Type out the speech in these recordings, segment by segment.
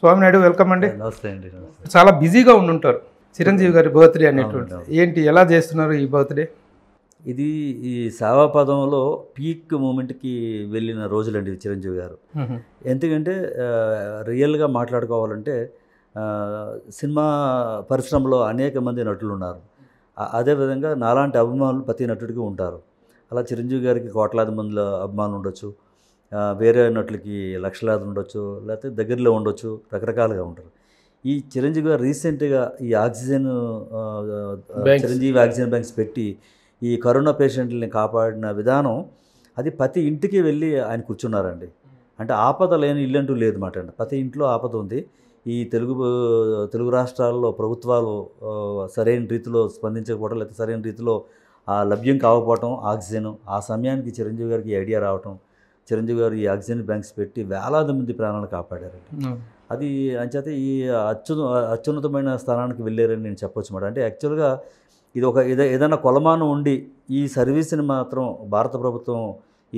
Swami Naidu welcome అండి చాలా బిజీగా ఉండుంటారు చిరంజీవి గారి బర్త్డే అనేటువంటి ఏంటి ఎలా చేస్తున్నారు ఈ బర్త్డే ఇది ఈ పదంలో పీక్ మూమెంట్కి వెళ్ళిన రోజులండి చిరంజీవి గారు ఎందుకంటే రియల్గా మాట్లాడుకోవాలంటే సినిమా పరిశ్రమలో అనేక మంది నటులు ఉన్నారు అదేవిధంగా నాలాంటి అభిమానులు ప్రతి నటుడికి ఉంటారు అలా చిరంజీవి గారికి కోట్లాది మందిలో అభిమానులు ఉండొచ్చు వేరే నోట్లకి లక్షలాది ఉండొచ్చు లేకపోతే దగ్గరలో ఉండొచ్చు రకరకాలుగా ఉంటారు ఈ చిరంజీవి గారు రీసెంట్గా ఈ ఆక్సిజన్ చిరంజీవి ఆక్సిజన్ బ్యాంక్స్ పెట్టి ఈ కరోనా పేషెంట్లని కాపాడిన విధానం అది ప్రతి ఇంటికి వెళ్ళి ఆయన కూర్చున్నారండి అంటే ఆపద లేని ఇల్లు అంటూ లేదు మాట అండి ప్రతి ఇంట్లో ఆపద ఉంది ఈ తెలుగు తెలుగు రాష్ట్రాల్లో ప్రభుత్వాలు సరైన రీతిలో స్పందించకపోవడం లేకపోతే సరైన రీతిలో లభ్యం కాకపోవటం ఆక్సిజన్ ఆ సమయానికి చిరంజీవి గారికి ఐడియా రావటం చిరంజీవి గారు ఈ ఆక్సిజన్ బ్యాంక్స్ పెట్టి వేలాది మంది ప్రాణాలు కాపాడారండి అది అంచేత ఈ అత్యు అత్యున్నతమైన స్థానానికి వెళ్ళారని నేను చెప్పొచ్చు మేడం అంటే యాక్చువల్గా ఇది ఒక ఏదైనా కొలమానం ఉండి ఈ సర్వీస్ని మాత్రం భారత ప్రభుత్వం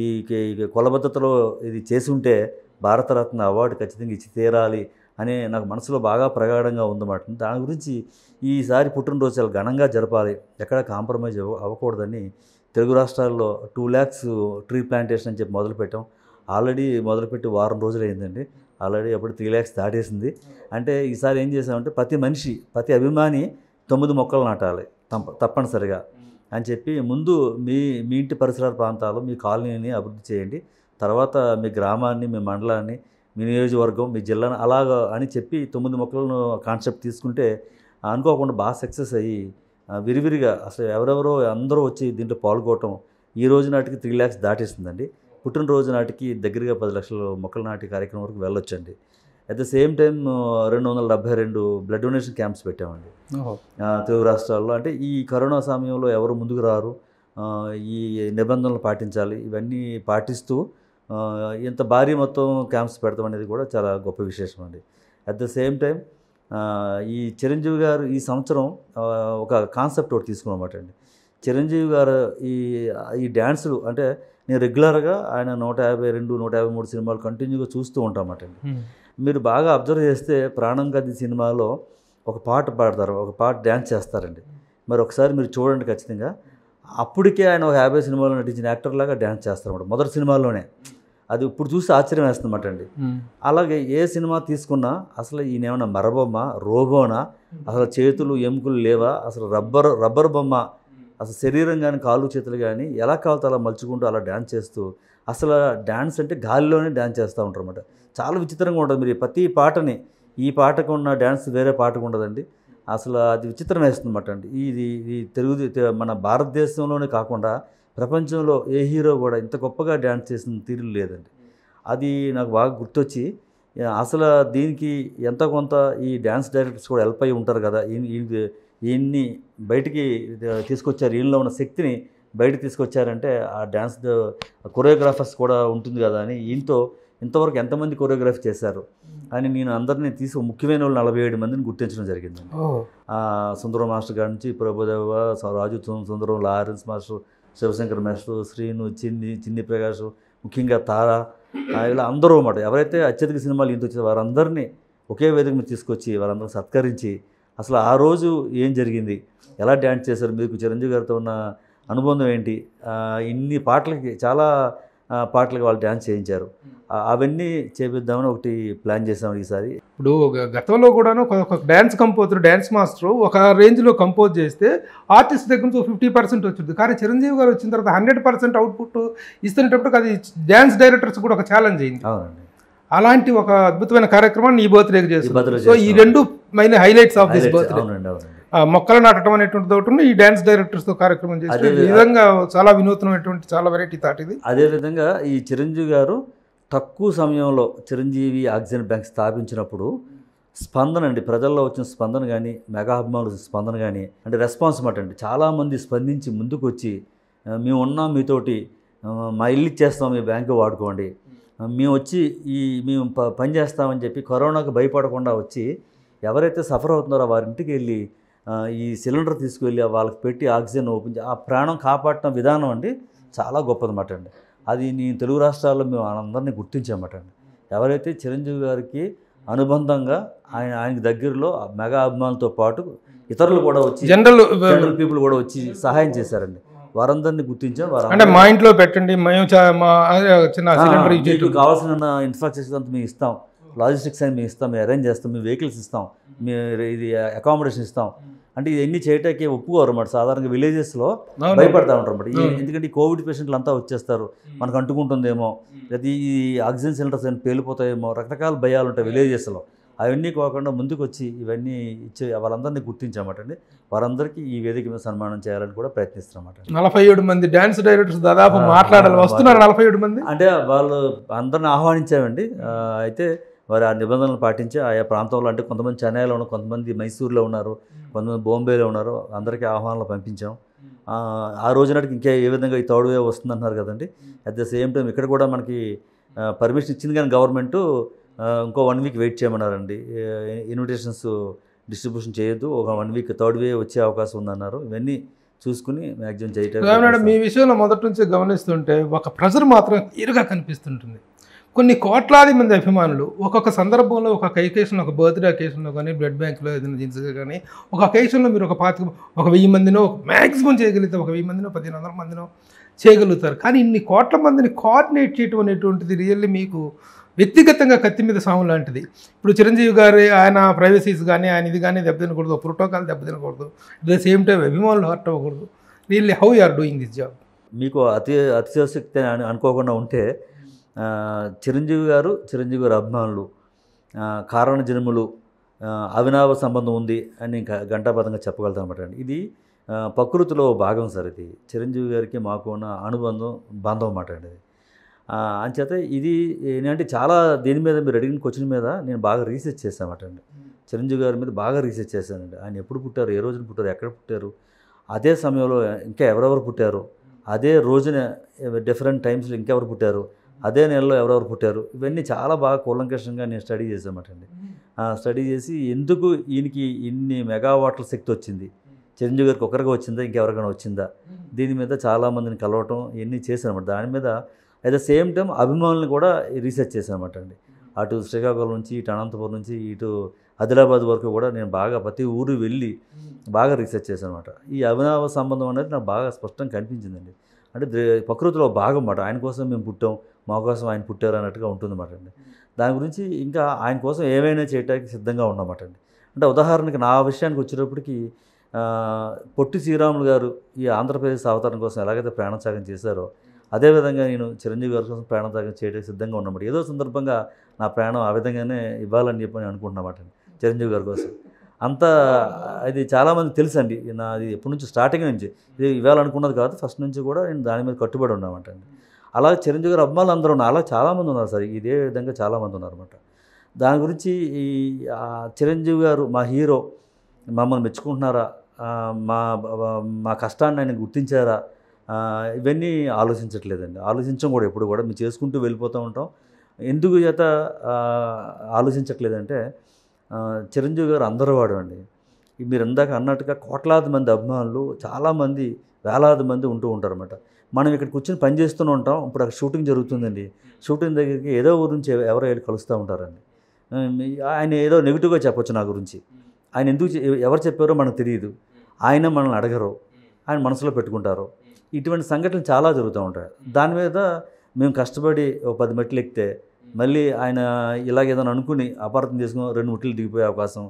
ఈ కొలబద్ధతలో ఇది చేసి ఉంటే భారతరత్న అవార్డు ఖచ్చితంగా ఇచ్చి తీరాలి అనే నాకు మనసులో బాగా ప్రగాఢంగా ఉందన్నమాట దాని గురించి ఈసారి పుట్టినరోజు చాలా ఘనంగా జరపాలి ఎక్కడ కాంప్రమైజ్ అవ్వకూడదని తెలుగు రాష్ట్రాల్లో టూ ల్యాక్స్ ట్రీ ప్లాంటేషన్ అని చెప్పి మొదలుపెట్టాం ఆల్రెడీ మొదలుపెట్టి వారం రోజులు అయిందండి ఆల్రెడీ అప్పుడు త్రీ ల్యాక్స్ దాటేసింది అంటే ఈసారి ఏం చేసామంటే ప్రతి మనిషి ప్రతి అభిమాని తొమ్మిది మొక్కలు నాటాలి తప్పనిసరిగా అని చెప్పి ముందు మీ మీ ఇంటి పరిసరాల ప్రాంతాలు మీ కాలనీని అభివృద్ధి చేయండి తర్వాత మీ గ్రామాన్ని మీ మండలాన్ని మీ నియోజకవర్గం మీ జిల్లాను అలాగా అని చెప్పి తొమ్మిది మొక్కలను కాన్సెప్ట్ తీసుకుంటే అనుకోకుండా బాగా సక్సెస్ అయ్యి విరివిరిగా అసలు ఎవరెవరో అందరూ వచ్చి దీంట్లో పాల్గొవటం ఈ రోజు నాటికి త్రీ ల్యాక్స్ దాటేస్తుందండి పుట్టినరోజు నాటికి దగ్గరగా పది లక్షల మొక్కల నాటి కార్యక్రమం వరకు వెళ్ళొచ్చండి అట్ ద సేమ్ టైం రెండు వందల డెబ్బై రెండు బ్లడ్ డొనేషన్ క్యాంప్స్ పెట్టామండి తెలుగు రాష్ట్రాల్లో అంటే ఈ కరోనా సమయంలో ఎవరు ముందుకు రారు ఈ నిబంధనలు పాటించాలి ఇవన్నీ పాటిస్తూ ఇంత భారీ మొత్తం క్యాంప్స్ పెడతాం అనేది కూడా చాలా గొప్ప విశేషం అండి అట్ ద సేమ్ టైం ఈ చిరంజీవి గారు ఈ సంవత్సరం ఒక కాన్సెప్ట్ ఒకటి తీసుకున్నమాట అండి చిరంజీవి గారు ఈ ఈ డ్యాన్సులు అంటే నేను రెగ్యులర్గా ఆయన నూట యాభై రెండు నూట యాభై మూడు సినిమాలు కంటిన్యూగా చూస్తూ ఉంటామట అండి మీరు బాగా అబ్జర్వ్ చేస్తే ప్రాణం గది సినిమాలో ఒక పాట పాడతారు ఒక పాట డ్యాన్స్ చేస్తారండి మరి ఒకసారి మీరు చూడండి ఖచ్చితంగా అప్పటికే ఆయన ఒక యాభై సినిమాలో నటించిన యాక్టర్ లాగా డ్యాన్స్ చేస్తారు అన్నమాట మొదటి సినిమాలోనే అది ఇప్పుడు చూసి ఆశ్చర్యం వేస్తుందన్నమాట అండి అలాగే ఏ సినిమా తీసుకున్నా అసలు ఈయన ఏమైనా మరబొమ్మ రోబోనా అసలు చేతులు ఎముకలు లేవా అసలు రబ్బర్ రబ్బర్ బొమ్మ అసలు శరీరం కానీ కాళ్ళు చేతులు కానీ ఎలా కావాలి అలా మలుచుకుంటూ అలా డ్యాన్స్ చేస్తూ అసలు డ్యాన్స్ అంటే గాలిలోనే డ్యాన్స్ చేస్తూ ఉంటారు అనమాట చాలా విచిత్రంగా ఉంటుంది మీరు ప్రతి పాటని ఈ పాటకు ఉన్న డ్యాన్స్ వేరే పాటకు ఉండదండి అసలు అది విచిత్రం అన్నమాట అండి ఇది ఇది తెలుగు మన భారతదేశంలోనే కాకుండా ప్రపంచంలో ఏ హీరో కూడా ఇంత గొప్పగా డ్యాన్స్ చేసిన తీరు లేదండి అది నాకు బాగా గుర్తొచ్చి అసలు దీనికి ఎంత కొంత ఈ డ్యాన్స్ డైరెక్టర్స్ కూడా హెల్ప్ అయి ఉంటారు కదా ఈయన్ని బయటికి తీసుకొచ్చారు ఈయనలో ఉన్న శక్తిని బయటకు తీసుకొచ్చారంటే ఆ డ్యాన్స్ కొరియోగ్రాఫర్స్ కూడా ఉంటుంది కదా అని ఈయనతో ఇంతవరకు ఎంతమంది కొరియోగ్రఫీ చేశారు అని నేను అందరినీ తీసి ముఖ్యమైన వాళ్ళు నలభై ఏడు మందిని గుర్తించడం జరిగిందండి సుందరం మాస్టర్ గారి నుంచి Prabhudeva Raju Sundaram Lawrence master Shivashankar master Srinu Chinni Chinni Prakash ముఖ్యంగా తార ఇలా అందరూ అన్నమాట ఎవరైతే అత్యధిక సినిమాలు ఈత వచ్చారో వారందరినీ ఒకే వేదిక మీద తీసుకొచ్చి వారందరూ సత్కరించి అసలు ఆ రోజు ఏం జరిగింది ఎలా డ్యాన్స్ చేశారు మీకు చిరంజీవి గారితో ఉన్న అనుబంధం ఏంటి ఇన్ని పాటలకి చాలా పాటలకు వాళ్ళు డ్యాన్స్ చేయించారు అవన్నీ చేపిద్దామని ఒకటి ప్లాన్ చేసాం ఈసారి ఇప్పుడు గతంలో కూడాను ఒక డ్యాన్స్ కంపోజర్ డ్యాన్స్ మాస్టర్ ఒక రేంజ్లో కంపోజ్ చేస్తే ఆర్టిస్ట్ దగ్గర నుంచి ఫిఫ్టీ పర్సెంట్ వచ్చింది కానీ చిరంజీవి గారు వచ్చిన తర్వాత హండ్రెడ్ పర్సెంట్ అవుట్పుట్ ఇస్తున్నప్పుడు అది డ్యాన్స్ డైరెక్టర్స్ కూడా ఒక ఛాలెంజ్ అయింది అలాంటి ఒక అద్భుతమైన కార్యక్రమాన్ని ఈ బర్త్డేకి చేసి సో ఈ రెండు మైన హైలైట్స్ ఆఫ్ దిస్ బర్త్డే మొక్కలు నాటడం అనేటువంటిది ఒకటి ఈ డ్యాన్స్ డైరెక్టర్స్తో కార్యక్రమం చేసి ఈ విధంగా చాలా వినూత్నమైనటువంటి చాలా వెరైటీ థాట్ ఇది అదేవిధంగా ఈ చిరంజీవి గారు తక్కువ సమయంలో చిరంజీవి ఆక్సిజన్ బ్యాంక్ స్థాపించినప్పుడు స్పందన అండి ప్రజల్లో వచ్చిన స్పందన కానీ మెగా అభిమానులు స్పందన కానీ అంటే రెస్పాన్స్ మాట అండి చాలామంది స్పందించి ముందుకు వచ్చి మేము ఉన్నాం మీతోటి మా ఇల్లు ఇచ్చేస్తాం మీ బ్యాంకు వాడుకోండి మేము వచ్చి ఈ మేము ప పని చేస్తామని చెప్పి కరోనాకు భయపడకుండా వచ్చి ఎవరైతే సఫర్ అవుతున్నారో వారింటికి వెళ్ళి ఈ సిలిండర్ తీసుకువెళ్ళి వాళ్ళకి పెట్టి ఆక్సిజన్ ఓపెన్ ఆ ప్రాణం కాపాడటం విధానం అండి చాలా గొప్పదన్నమాట అండి అది నేను తెలుగు రాష్ట్రాల్లో మేము అందరినీ గుర్తించామట అండి ఎవరైతే చిరంజీవి గారికి అనుబంధంగా ఆయన ఆయనకి దగ్గరలో మెగా అభిమానులతో పాటు ఇతరులు కూడా వచ్చి జనరల్ జనరల్ పీపుల్ కూడా వచ్చి సహాయం చేశారండి వారందరినీ గుర్తించాం వారు అంటే మా ఇంట్లో పెట్టండి మేము కావాల్సిన ఇన్ఫ్రాస్ట్రక్చర్ అంతా మేము ఇస్తాం లాజిస్టిక్స్ అని మేము ఇస్తాం మేము అరేంజ్ చేస్తాం మేము వెహికల్స్ ఇస్తాం మీరు ఇది అకామిడేషన్ ఇస్తాం అంటే ఇవన్నీ చేయటానికి ఒప్పుకోరు అన్నమాట సాధారణంగా విలేజెస్లో భయపడతా ఉంటారు అన్నమాట ఎందుకంటే కోవిడ్ పేషెంట్లు అంతా వచ్చేస్తారు మనకు అంటుకుంటుందేమో లేదా ఈ ఆక్సిజన్ సిలిండర్స్ ఏమైనా పేలిపోతాయేమో రకరకాల భయాలు ఉంటాయి విలేజెస్లో అవన్నీ కాకుండా ముందుకు వచ్చి ఇవన్నీ ఇచ్చే వాళ్ళందరినీ గుర్తించామాట అండి వారందరికీ ఈ వేదిక మీద సన్మానం చేయాలని కూడా ప్రయత్నిస్తున్నమాట నలభై ఏడు మంది డ్యాన్స్ డైరెక్టర్స్ దాదాపు మాట్లాడాలి వస్తున్నారు నలభై ఏడు మంది అంటే వాళ్ళు అందరిని ఆహ్వానించామండి అయితే వారు ఆ నిబంధనలు పాటించి ఆయా ప్రాంతంలో అంటే కొంతమంది చెన్నైలో ఉన్నారు కొంతమంది మైసూర్లో ఉన్నారు hmm. కొంతమంది బొంబేలో ఉన్నారు అందరికీ ఆహ్వానాలు పంపించాం hmm. ఆ రోజు నాటికి ఇంకా ఏ విధంగా ఈ థర్డ్ వేవ్ వస్తుంది అంటున్నారు కదండి అట్ ద సేమ్ టైం ఇక్కడ కూడా మనకి పర్మిషన్ ఇచ్చింది కానీ గవర్నమెంట్ ఇంకో వన్ వీక్ వెయిట్ చేయమన్నారండి ఇన్విటేషన్స్ డిస్ట్రిబ్యూషన్ చేయొద్దు ఒక వన్ వీక్ థర్డ్ వే వచ్చే అవకాశం ఉందన్నారు ఇవన్నీ చూసుకుని మ్యాక్సిమం చేయటం మీ విషయంలో మొదటి నుంచి గమనిస్తుంటే ఒక ప్రెజర్ మాత్రం ఇరుగా కనిపిస్తుంటుంది కొన్ని కోట్లాది మంది అభిమానులు ఒక్కొక్క సందర్భంలో ఒక ఎకేషన్ ఒక బర్త్డే అకేషన్లో కానీ బ్లడ్ బ్యాంక్లో ఏదైనా జీన్స్ కానీ ఒక అకేషన్లో మీరు ఒక పాత ఒక వెయ్యి మందినో మ్యాక్సిమం చేయగలిగితే ఒక వెయ్యి మందినో పదిహేను వందల మందినో చేయగలుగుతారు కానీ ఇన్ని కోట్ల మందిని కోఆర్డినేట్ చేయటం అనేటువంటిది రియల్లీ మీకు వ్యక్తిగతంగా కత్తి మీద సాము లాంటిది ఇప్పుడు చిరంజీవి గారు ఆయన ప్రైవసీస్ కానీ ఆయన ఇది కానీ దెబ్బతినకూడదు ప్రోటోకాల్ దెబ్బతినకూడదు అట్ ద సేమ్ టైం అభిమానులు హర్ట్ అవ్వకూడదు really how you are doing this job మీకు అతి అని అనుకోకుండా ఉంటే చిరంజీవి గారు చిరంజీవి గారు అభిమానులు కారణ జన్మలు అవినావ సంబంధం ఉంది అని ఇంకా చెప్పగలుగుతాను అనమాట ఇది ప్రకృతిలో భాగం సార్ ఇది చిరంజీవి గారికి మాకు ఉన్న అనుబంధం బంధం అన్నమాట అండి అంచేత ఇది ఏంటంటే చాలా దీని మీద మీరు అడిగిన క్వశ్చన్ మీద నేను బాగా రీసెర్చ్ చేశానమాట అండి చిరంజీవి గారి మీద బాగా రీసెర్చ్ చేశానండి ఆయన ఎప్పుడు పుట్టారు ఏ రోజున పుట్టారు ఎక్కడ పుట్టారు అదే సమయంలో ఇంకా ఎవరెవరు పుట్టారు అదే రోజున డిఫరెంట్ టైమ్స్లో ఇంకెవరు పుట్టారు అదే నెలలో ఎవరెవరు పుట్టారు ఇవన్నీ చాలా బాగా కూలంకషంగా నేను స్టడీ చేసామాట అండి స్టడీ చేసి ఎందుకు ఈయనకి ఇన్ని మెగావాట్ల శక్తి వచ్చింది చిరంజీవి గారికి ఒకరిగా వచ్చిందా ఇంకెవరికైనా వచ్చిందా దీని మీద చాలామందిని కలవటం ఇవన్నీ చేశానమాట దాని మీద అట్ ద సేమ్ టైం అభిమానులను కూడా రీసెర్చ్ చేశానమాట అండి అటు శ్రీకాకుళం నుంచి ఇటు అనంతపురం నుంచి ఇటు ఆదిలాబాద్ వరకు కూడా నేను బాగా ప్రతి ఊరు వెళ్ళి బాగా రీసెర్చ్ చేశాను అనమాట ఈ అభినవ సంబంధం అనేది నాకు బాగా స్పష్టంగా కనిపించిందండి అంటే ప్రకృతిలో భాగం అన్నమాట ఆయన కోసం మేము పుట్టాం మా కోసం ఆయన పుట్టారు అన్నట్టుగా ఉంటుందన్నమాట అండి దాని గురించి ఇంకా ఆయన కోసం ఏమైనా చేయడానికి సిద్ధంగా ఉన్నమాట అండి అంటే ఉదాహరణకి నా విషయానికి వచ్చినప్పటికి పొట్టి శ్రీరాములు గారు ఈ ఆంధ్రప్రదేశ్ అవతరణ కోసం ఎలాగైతే ప్రాణత్యాగం చేశారో అదేవిధంగా నేను చిరంజీవి గారి కోసం ప్రాణత్యాగం చేయడానికి సిద్ధంగా ఉన్నమాట ఏదో సందర్భంగా నా ప్రాణం ఆ విధంగానే ఇవ్వాలని చెప్పి నేను అనుకుంటున్నమాట చిరంజీవి గారి కోసం అంత ఇది చాలామంది తెలుసండి నాది ఎప్పటి నుంచి స్టార్టింగ్ నుంచి ఇది ఇవ్వాలనుకున్నది కాదు ఫస్ట్ నుంచి కూడా నేను దాని మీద కట్టుబడి ఉన్నామంటండి అలా చిరంజీవి గారు అభిమానులు అందరూ ఉన్నారు అలా చాలామంది ఉన్నారు సార్ ఇదే విధంగా చాలామంది అనమాట దాని గురించి ఈ చిరంజీవి గారు మా హీరో మమ్మల్ని మెచ్చుకుంటున్నారా మా మా కష్టాన్ని ఆయన గుర్తించారా ఇవన్నీ ఆలోచించట్లేదండి ఆలోచించం కూడా ఎప్పుడు కూడా మేము చేసుకుంటూ వెళ్ళిపోతూ ఉంటాం ఎందుకు చేత ఆలోచించట్లేదంటే చిరంజీవి గారు అందరూ వాడు అండి మీరు ఇందాక అన్నట్టుగా కోట్లాది మంది అభిమానులు చాలామంది వేలాది మంది ఉంటూ ఉంటారన్నమాట మనం ఇక్కడ కూర్చొని పని చేస్తూనే ఉంటాం ఇప్పుడు అక్కడ షూటింగ్ జరుగుతుందండి షూటింగ్ దగ్గరికి ఏదో ఊరు నుంచి ఎవరో వెళ్ళి కలుస్తూ ఉంటారండి ఆయన ఏదో నెగిటివ్గా చెప్పొచ్చు నా గురించి ఆయన ఎందుకు ఎవరు చెప్పారో మనకు తెలియదు ఆయన మనల్ని అడగరు ఆయన మనసులో పెట్టుకుంటారు ఇటువంటి సంఘటనలు చాలా జరుగుతూ ఉంటాయి దాని మీద మేము కష్టపడి ఒక పది మెట్లు ఎక్కితే మళ్ళీ ఆయన ఏదైనా అనుకుని అపార్థం చేసుకుని రెండు ముట్లు దిగిపోయే అవకాశం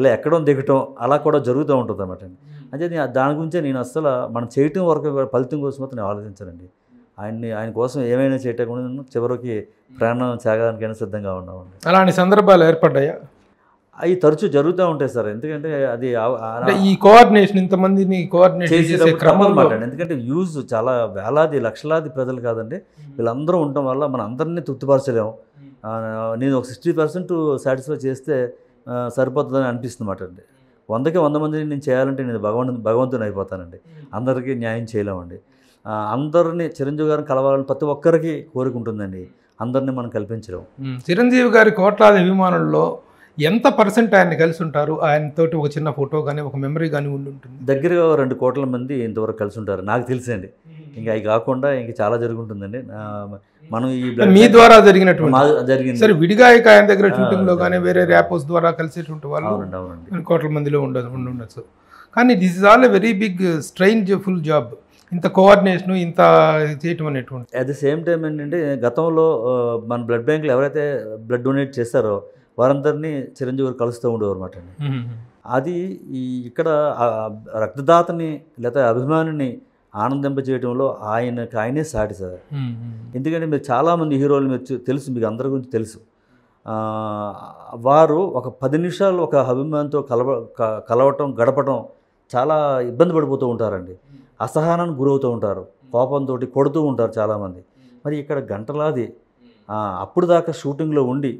ఇలా ఎక్కడం దిగటం అలా కూడా జరుగుతూ ఉంటుంది అన్నమాట అంటే దాని గురించే నేను అస్సలు మనం చేయటం వరకు ఫలితం కోసం మాత్రం నేను ఆలోచించానండి ఆయన్ని ఆయన కోసం ఏమైనా చేయటం చివరికి ప్రయాణం త్యాగానికైనా సిద్ధంగా ఉన్నామండి అలాంటి సందర్భాలు ఏర్పడ్డాయా అవి తరచూ జరుగుతూ ఉంటాయి సార్ ఎందుకంటే అది ఈ కోఆర్డినేషన్ ఇంతమందిని క్రమం ఎందుకంటే యూజ్ చాలా వేలాది లక్షలాది ప్రజలు కాదండి వీళ్ళందరూ ఉండటం వల్ల మన అందరినీ తృప్తిపరచలేము నేను ఒక సిక్స్టీ పర్సెంట్ సాటిస్ఫై చేస్తే సరిపోతుందని అనిపిస్తుంది అండి వందకి వంద మందిని నేను చేయాలంటే నేను భగవంతు భగవంతుని అయిపోతానండి అందరికీ న్యాయం చేయలేమండి అందరినీ చిరంజీవి గారిని కలవాలని ప్రతి ఒక్కరికి కోరుకుంటుందండి అందరినీ మనం కల్పించలేము చిరంజీవి గారి కోట్లాది అభిమానుల్లో ఎంత పర్సెంట్ ఆయన కలిసి ఉంటారు ఆయనతోటి ఒక చిన్న ఫోటో కానీ ఒక మెమరీ కానీ ఉండి ఉంటుంది దగ్గరగా రెండు కోట్ల మంది ఇంతవరకు కలిసి ఉంటారు నాకు తెలిసండి ఇంకా అవి కాకుండా ఇంక చాలా జరుగుంటుందండి మనం ఈ మీ ద్వారా జరిగినటువంటి జరిగింది సరే విడిగా ఆయన దగ్గర షూటింగ్లో కానీ వేరే హౌస్ ద్వారా కలిసేటువంటి వాళ్ళు అవునండి కోట్ల మందిలో ఉండదు ఉండొచ్చు కానీ this is all a very big strain full job ఇంత కోఆర్డినేషన్ ఇంత చేయటం అనేటువంటి అట్ ద సేమ్ టైం ఏంటంటే గతంలో మన బ్లడ్ బ్యాంకులు ఎవరైతే బ్లడ్ డొనేట్ చేస్తారో వారందరినీ చిరంజీవి కలుస్తూ ఉండేవారు అన్నమాట అది ఈ ఇక్కడ రక్తదాతని లేకపోతే అభిమానిని ఆనందింపజేయడంలో ఆయనకు ఆయనే సాటి సార్ ఎందుకంటే మీరు చాలామంది హీరోలు మీరు తెలుసు మీకు అందరి గురించి తెలుసు వారు ఒక పది నిమిషాలు ఒక అభిమానంతో కలవ కలవటం గడపటం చాలా ఇబ్బంది పడిపోతూ ఉంటారండి అసహనానికి గురవుతూ ఉంటారు కోపంతో కొడుతూ ఉంటారు చాలామంది మరి ఇక్కడ గంటలాది అప్పుడు దాకా షూటింగ్లో ఉండి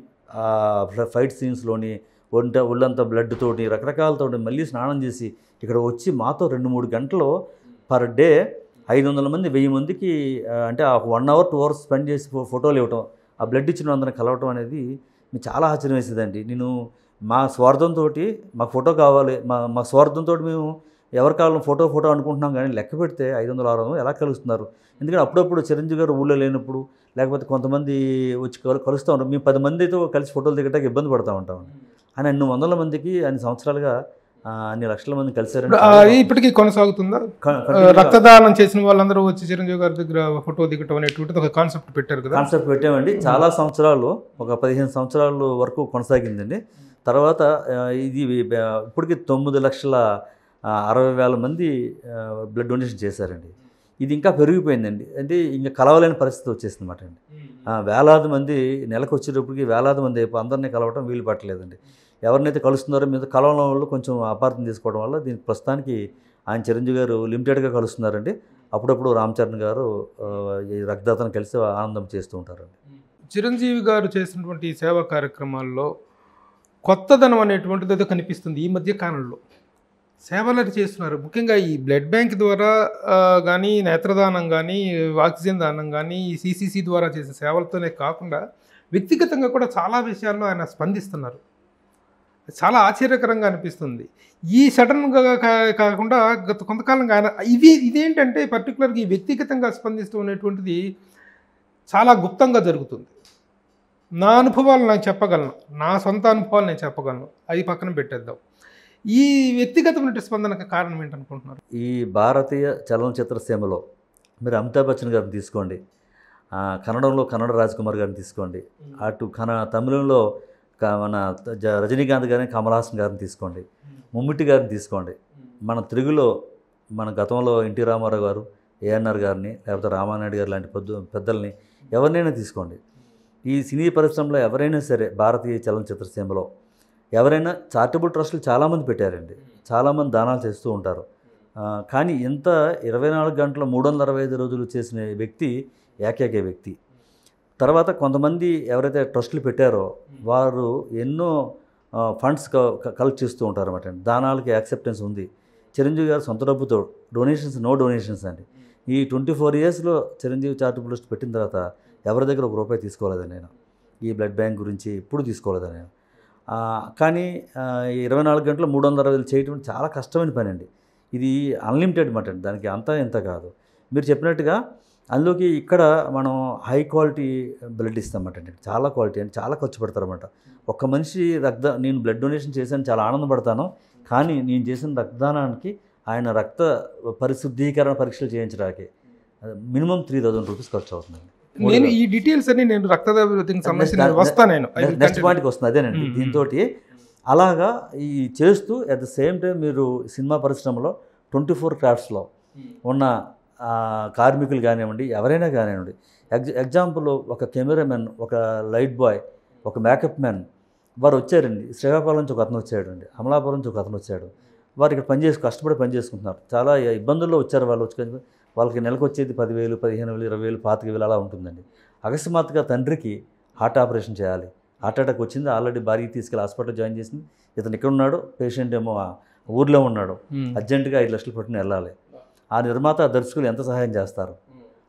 ఫైట్ సీన్స్లోని ఒంట ఒళ్ళంతా బ్లడ్తోటి రకరకాలతోటి మళ్ళీ స్నానం చేసి ఇక్కడ వచ్చి మాతో రెండు మూడు గంటలు పర్ డే ఐదు వందల మంది వెయ్యి మందికి అంటే one hour two hours spend చేసి ఫోటోలు ఇవ్వటం ఆ బ్లడ్ ఇచ్చిన అందరం కలవటం అనేది మీకు చాలా ఆశ్చర్యం వేసేదండి నేను మా స్వార్థంతో మా ఫోటో కావాలి మా మా స్వార్థంతో మేము ఎవరి కాలం ఫోటో ఫోటో అనుకుంటున్నాం కానీ లెక్క పెడితే ఐదు వందల ఆరు వందలు ఎలా కలుస్తున్నారు ఎందుకంటే అప్పుడప్పుడు చిరంజీవి గారు ఊళ్ళో లేనప్పుడు లేకపోతే కొంతమంది వచ్చి కలుస్తూ ఉంటారు మేము పది మందితో కలిసి ఫోటోలు దిగటానికి ఇబ్బంది పడుతూ ఉంటాం అని ఎన్ని వందల మందికి అన్ని సంవత్సరాలుగా అన్ని లక్షల మంది కలిసారు ఇప్పటికీ కొనసాగుతుందా రక్తదానం చేసిన వాళ్ళందరూ వచ్చి చిరంజీవి గారి దగ్గర ఫోటో దిగటం అనేటువంటి ఒక కాన్సెప్ట్ పెట్టారు కదా కాన్సెప్ట్ పెట్టామండి చాలా సంవత్సరాలు ఒక పదిహేను సంవత్సరాల వరకు కొనసాగిందండి తర్వాత ఇది ఇప్పటికీ తొమ్మిది లక్షల అరవై వేల మంది బ్లడ్ డొనేషన్ చేశారండి ఇది ఇంకా పెరిగిపోయిందండి అంటే ఇంకా కలవలేని పరిస్థితి వచ్చేసింది అన్నమాట అండి వేలాది మంది నెలకు వచ్చేటప్పటికి వేలాది మంది అందరినీ కలవటం వీలు పట్టలేదండి ఎవరినైతే కలుస్తున్నారో మీద కలవడం వల్ల కొంచెం అపార్థం తీసుకోవడం వల్ల దీనికి ప్రస్తుతానికి ఆయన చిరంజీవి గారు లిమిటెడ్గా కలుస్తున్నారండి అప్పుడప్పుడు రామ్ చరణ్ గారు ఈ రక్తదాతను కలిసి ఆనందం చేస్తూ ఉంటారండి చిరంజీవి గారు చేసినటువంటి సేవా కార్యక్రమాల్లో కొత్తదనం అనేటువంటిది ఏదో కనిపిస్తుంది ఈ మధ్య కాలంలో సేవలు చేస్తున్నారు ముఖ్యంగా ఈ బ్లడ్ బ్యాంక్ ద్వారా కానీ నేత్రదానం కానీ ఆక్సిజన్ దానం కానీ ఈ సిసిసి ద్వారా చేసే సేవలతోనే కాకుండా వ్యక్తిగతంగా కూడా చాలా విషయాల్లో ఆయన స్పందిస్తున్నారు చాలా ఆశ్చర్యకరంగా అనిపిస్తుంది ఈ సడన్గా కాకుండా గత కొంతకాలంగా ఆయన ఇది ఇదేంటంటే పర్టికులర్గా ఈ వ్యక్తిగతంగా స్పందిస్తూ ఉన్నటువంటిది చాలా గుప్తంగా జరుగుతుంది నా అనుభవాలు నాకు చెప్పగలను నా సొంత అనుభవాలు నేను చెప్పగలను అది పక్కన పెట్టేద్దాం ఈ వ్యక్తిగతమైన స్పందనకు కారణం ఏంటనుకుంటున్నారు ఈ భారతీయ చలనచిత్ర సీమలో మీరు అమితాబ్ బచ్చన్ గారిని తీసుకోండి కన్నడంలో కన్నడ రాజ్కుమార్ గారిని తీసుకోండి అటు కన తమిళంలో మన రజనీకాంత్ గారిని కమలహాసన్ గారిని తీసుకోండి ముమ్మిటి గారిని తీసుకోండి మన తెలుగులో మన గతంలో ఎన్టీ రామారావు గారు ఏఎన్ఆర్ గారిని లేకపోతే రామానాయుడు గారు లాంటి పెద్ద పెద్దల్ని ఎవరినైనా తీసుకోండి ఈ సినీ పరిశ్రమలో ఎవరైనా సరే భారతీయ చలనచిత్ర సీమలో ఎవరైనా చారిటబుల్ ట్రస్టులు చాలామంది పెట్టారండి చాలామంది దానాలు చేస్తూ ఉంటారు కానీ ఇంత ఇరవై నాలుగు గంటల మూడు వందల అరవై ఐదు రోజులు చేసిన వ్యక్తి ఏకైక వ్యక్తి తర్వాత కొంతమంది ఎవరైతే ట్రస్టులు పెట్టారో వారు ఎన్నో ఫండ్స్ కలెక్ట్ చేస్తూ ఉంటారు అనమాట దానాలకి యాక్సెప్టెన్స్ ఉంది చిరంజీవి గారు సొంత డబ్బుతో డొనేషన్స్ నో డొనేషన్స్ అండి ఈ ట్వంటీ ఫోర్ ఇయర్స్లో చిరంజీవి చారిటబుల్ ట్రస్ట్ పెట్టిన తర్వాత ఎవరి దగ్గర ఒక రూపాయి తీసుకోలేదండి నేను ఈ బ్లడ్ బ్యాంక్ గురించి ఇప్పుడు తీసుకోలేదు నేను కానీ ఇరవై నాలుగు గంటలు మూడు వందల అరవై చేయటం చాలా కష్టమైన పని అండి ఇది అన్లిమిటెడ్ మాట దానికి అంతా ఇంత కాదు మీరు చెప్పినట్టుగా అందులోకి ఇక్కడ మనం హై క్వాలిటీ బ్లడ్ ఇస్తామట అండి చాలా క్వాలిటీ అని చాలా ఖర్చు పెడతారన్నమాట ఒక మనిషి రక్త నేను బ్లడ్ డొనేషన్ చేశాను చాలా ఆనందపడతాను కానీ నేను చేసిన రక్తదానానికి ఆయన రక్త పరిశుద్ధీకరణ పరీక్షలు చేయించడానికి మినిమం త్రీ థౌజండ్ రూపీస్ ఖర్చు అవుతుందండి నేను ఈ డీటెయిల్స్ అన్ని నేను రక్తదానికి నేను నెక్స్ట్ పాయింట్కి వస్తుంది అదేనండి దీంతో అలాగా ఈ చేస్తూ అట్ ద సేమ్ టైం మీరు సినిమా పరిశ్రమలో ట్వంటీ ఫోర్ క్రాఫ్ట్స్లో ఉన్న కార్మికులు కానివ్వండి ఎవరైనా కానివ్వండి ఎగ్జా ఎగ్జాంపుల్ ఒక కెమెరామెన్ ఒక లైట్ బాయ్ ఒక మేకప్ మ్యాన్ వారు వచ్చారండి శ్రీకాకుళం నుంచి ఒక అతను వచ్చాడండి అమలాపురం నుంచి ఒక అతను వచ్చాడు వారు ఇక్కడ పనిచేసి కష్టపడి పనిచేసుకుంటున్నారు చాలా ఇబ్బందుల్లో వచ్చారు వాళ్ళు వచ్చి వాళ్ళకి నెలకు వచ్చేది పదివేలు పదిహేను వేలు ఇరవై వేలు పాతిక వేలు అలా ఉంటుందండి అకస్మాత్తుగా తండ్రికి హార్ట్ ఆపరేషన్ చేయాలి హార్ట్ అటాక్ వచ్చింది ఆల్రెడీ భార్యకి తీసుకెళ్ళి హాస్పిటల్ జాయిన్ చేసింది ఇతను ఇక్కడ ఉన్నాడు పేషెంట్ ఏమో ఊర్లో ఉన్నాడు అర్జెంటుగా ఐదు లక్షలు పట్టుకుని వెళ్ళాలి ఆ నిర్మాత దర్శకులు ఎంత సహాయం చేస్తారు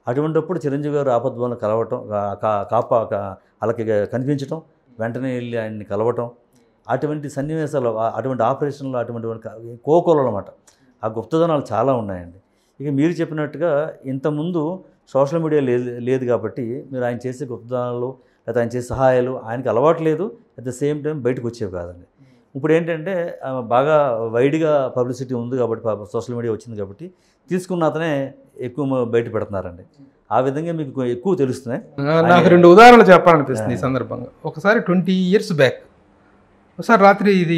అటువంటిప్పుడు చిరంజీవి గారు ఆపద్వాలను కలవటం కాపా వాళ్ళకి కనిపించటం వెంటనే వెళ్ళి ఆయన్ని కలవటం అటువంటి సన్నివేశాలు అటువంటి ఆపరేషన్లు అటువంటి కోకోలు అనమాట ఆ గుప్తధనాలు చాలా ఉన్నాయండి ఇక మీరు చెప్పినట్టుగా ఇంతకుముందు సోషల్ మీడియా లేదు లేదు కాబట్టి మీరు ఆయన చేసే గుప్తధనాలు లేదా ఆయన చేసే సహాయాలు ఆయనకి అలవాటు లేదు అట్ ద సేమ్ టైం బయటకు వచ్చేవి కాదండి ఇప్పుడు ఏంటంటే బాగా వైడ్గా పబ్లిసిటీ ఉంది కాబట్టి సోషల్ మీడియా వచ్చింది కాబట్టి తీసుకున్న అతనే ఎక్కువ బయట పెడుతున్నారండి ఆ విధంగా మీకు ఎక్కువ తెలుస్తున్నాయి నాకు రెండు ఉదాహరణలు చెప్పాలనిపిస్తుంది ఈ సందర్భంగా ఒకసారి ట్వంటీ ఇయర్స్ బ్యాక్ ఒకసారి రాత్రి ఇది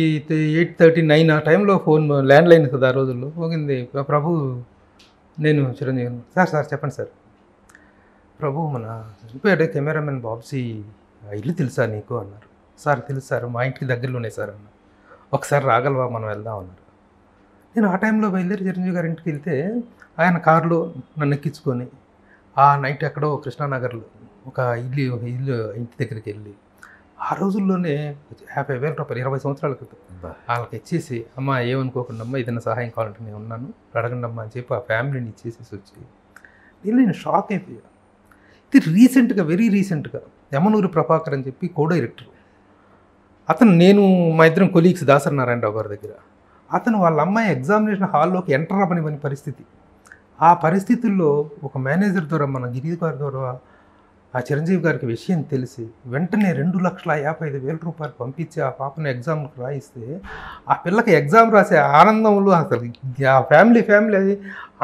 ఎయిట్ థర్టీ నైన్ ఆ టైంలో ఫోన్ ల్యాండ్ లైన్ కదా ఆ రోజుల్లో పోగింది ప్రభు నేను చిరంజీవి సార్ సార్ చెప్పండి సార్ ప్రభు మన చనిపోయాడు కెమెరామెన్ బాబ్సీ ఇల్లు తెలుసా నీకు అన్నారు సార్ తెలుసు సార్ మా ఇంటికి దగ్గరలోనే సార్ అన్న ఒకసారి రాగలవా మనం వెళ్దాం అన్నారు నేను ఆ టైంలో బయలుదేరి చిరంజీవి గారి ఇంటికి వెళ్తే ఆయన కారులో నన్ను ఎక్కించుకొని ఆ నైట్ ఎక్కడో కృష్ణానగర్లో ఒక ఇల్లు ఒక ఇల్లు ఇంటి దగ్గరికి వెళ్ళి ఆ రోజుల్లోనే యాభై వేల రూపాయలు ఇరవై సంవత్సరాల క్రితం వాళ్ళకి ఇచ్చేసి అమ్మ ఏమనుకోకుండా అమ్మ ఏదైనా సహాయం కావాలంటే నేను ఉన్నాను అడగండి అమ్మ అని చెప్పి ఆ ఫ్యామిలీని ఇచ్చేసేసి వచ్చి నేను నేను షాక్ అయిపోయా ఇది రీసెంట్గా వెరీ రీసెంట్గా యమనూరు ప్రభాకర్ అని చెప్పి కో డైరెక్టర్ అతను నేను మా ఇద్దరం కొలీగ్స్ దాసరి నారాయణరావు గారి దగ్గర అతను వాళ్ళ అమ్మాయి ఎగ్జామినేషన్ హాల్లోకి ఎంటర్ అవ్వనివ్వని పరిస్థితి ఆ పరిస్థితుల్లో ఒక మేనేజర్ ద్వారా మన గిరి గారి ద్వారా ఆ చిరంజీవి గారికి విషయం తెలిసి వెంటనే రెండు లక్షల యాభై ఐదు వేల రూపాయలు పంపించి ఆ పాపను ఎగ్జామ్కి రాయిస్తే ఆ పిల్లకి ఎగ్జామ్ రాసే ఆనందంలో అసలు ఆ ఫ్యామిలీ ఫ్యామిలీ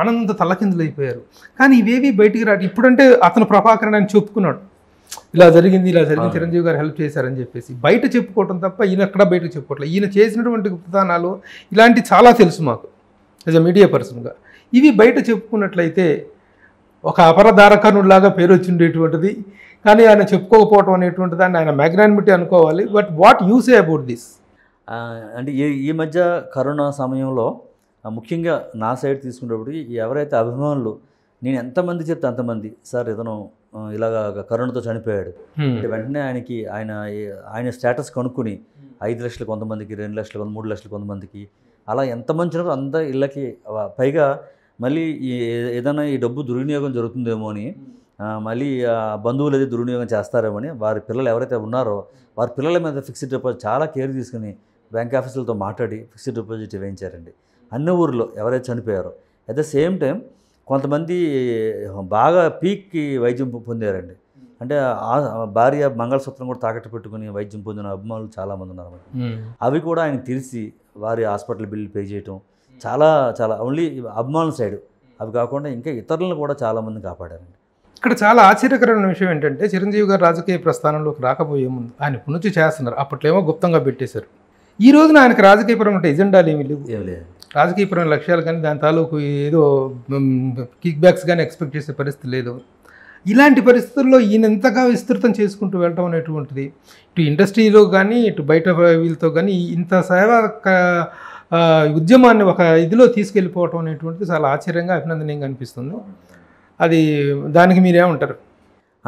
ఆనందంతో తల్లకిందులైపోయారు కానీ ఇవేవి బయటికి రాడు ఇప్పుడంటే అతను ప్రభాకరణ అని చెప్పుకున్నాడు ఇలా జరిగింది ఇలా జరిగింది చిరంజీవి గారు హెల్ప్ చేశారని చెప్పేసి బయట చెప్పుకోవటం తప్ప ఈయన ఎక్కడ బయట చెప్పుకోవట్లేదు ఈయన చేసినటువంటి విధానాలు ఇలాంటి చాలా తెలుసు మాకు యాజ్ అ మీడియా పర్సన్గా ఇవి బయట చెప్పుకున్నట్లయితే ఒక అపరధారకనుడిలాగా పేరు వచ్చిండేటువంటిది కానీ ఆయన చెప్పుకోకపోవటం అనేటువంటి దాన్ని ఆయన మ్యాగ్నానిమిటీ అనుకోవాలి but what use a about this అంటే ఈ ఈ మధ్య కరోనా సమయంలో ముఖ్యంగా నా సైడ్ తీసుకునేటప్పటికి ఎవరైతే అభిమానులు నేను ఎంతమంది చెప్తే అంతమంది సార్ ఇతను ఇలాగ కరోనాతో చనిపోయాడు అంటే వెంటనే ఆయనకి ఆయన ఆయన స్టేటస్ కనుక్కుని ఐదు లక్షలు కొంతమందికి రెండు లక్షలు కొంత మూడు లక్షలు కొంతమందికి అలా ఎంత మంచి అంత ఇళ్ళకి పైగా మళ్ళీ ఈ ఏదైనా ఈ డబ్బు దుర్వినియోగం జరుగుతుందేమో అని మళ్ళీ బంధువులు అది దుర్వినియోగం చేస్తారేమో అని వారి పిల్లలు ఎవరైతే ఉన్నారో వారి పిల్లల మీద ఫిక్స్డ్ డిపాజిట్ చాలా కేర్ తీసుకుని బ్యాంక్ ఆఫీసులతో మాట్లాడి ఫిక్స్డ్ డిపాజిట్ వేయించారండి అన్ని ఊర్లో ఎవరైతే చనిపోయారో అట్ ద సేమ్ టైం కొంతమంది బాగా పీక్కి వైద్యం పొందారండి అంటే భార్య మంగళసూత్రం కూడా తాకట్టు పెట్టుకుని వైద్యం పొందిన అభిమానులు చాలామంది ఉన్నారు అవి కూడా ఆయన తెలిసి వారి హాస్పిటల్ బిల్లు పే చేయటం చాలా చాలా ఓన్లీ అభిమానుల సైడ్ అవి కాకుండా ఇంకా ఇతరులను కూడా చాలామంది కాపాడారండి ఇక్కడ చాలా ఆశ్చర్యకరమైన విషయం ఏంటంటే చిరంజీవి గారు రాజకీయ ప్రస్థానంలోకి రాకపోయే ముందు ఆయన పునుచి చేస్తున్నారు అప్పట్లో ఏమో గుప్తంగా పెట్టేశారు ఈ రోజున ఆయనకు రాజకీయపరమైన ఎజెండాలు ఏమీ లేవు ఏమి లేదు రాజకీయపరమైన లక్ష్యాలు కానీ దాని తాలూకు ఏదో కిక్ బ్యాక్స్ కానీ ఎక్స్పెక్ట్ చేసే పరిస్థితి లేదు ఇలాంటి పరిస్థితుల్లో ఈయన ఎంతగా విస్తృతం చేసుకుంటూ వెళ్ళటం అనేటువంటిది ఇటు ఇండస్ట్రీలో కానీ ఇటు బయట వీళ్ళతో కానీ ఇంత సేవ ఉద్యమాన్ని ఒక ఇదిలో తీసుకెళ్ళిపోవటం అనేటువంటిది చాలా ఆశ్చర్యంగా అభినందనీయంగా అనిపిస్తుంది అది దానికి మీరేమంటారు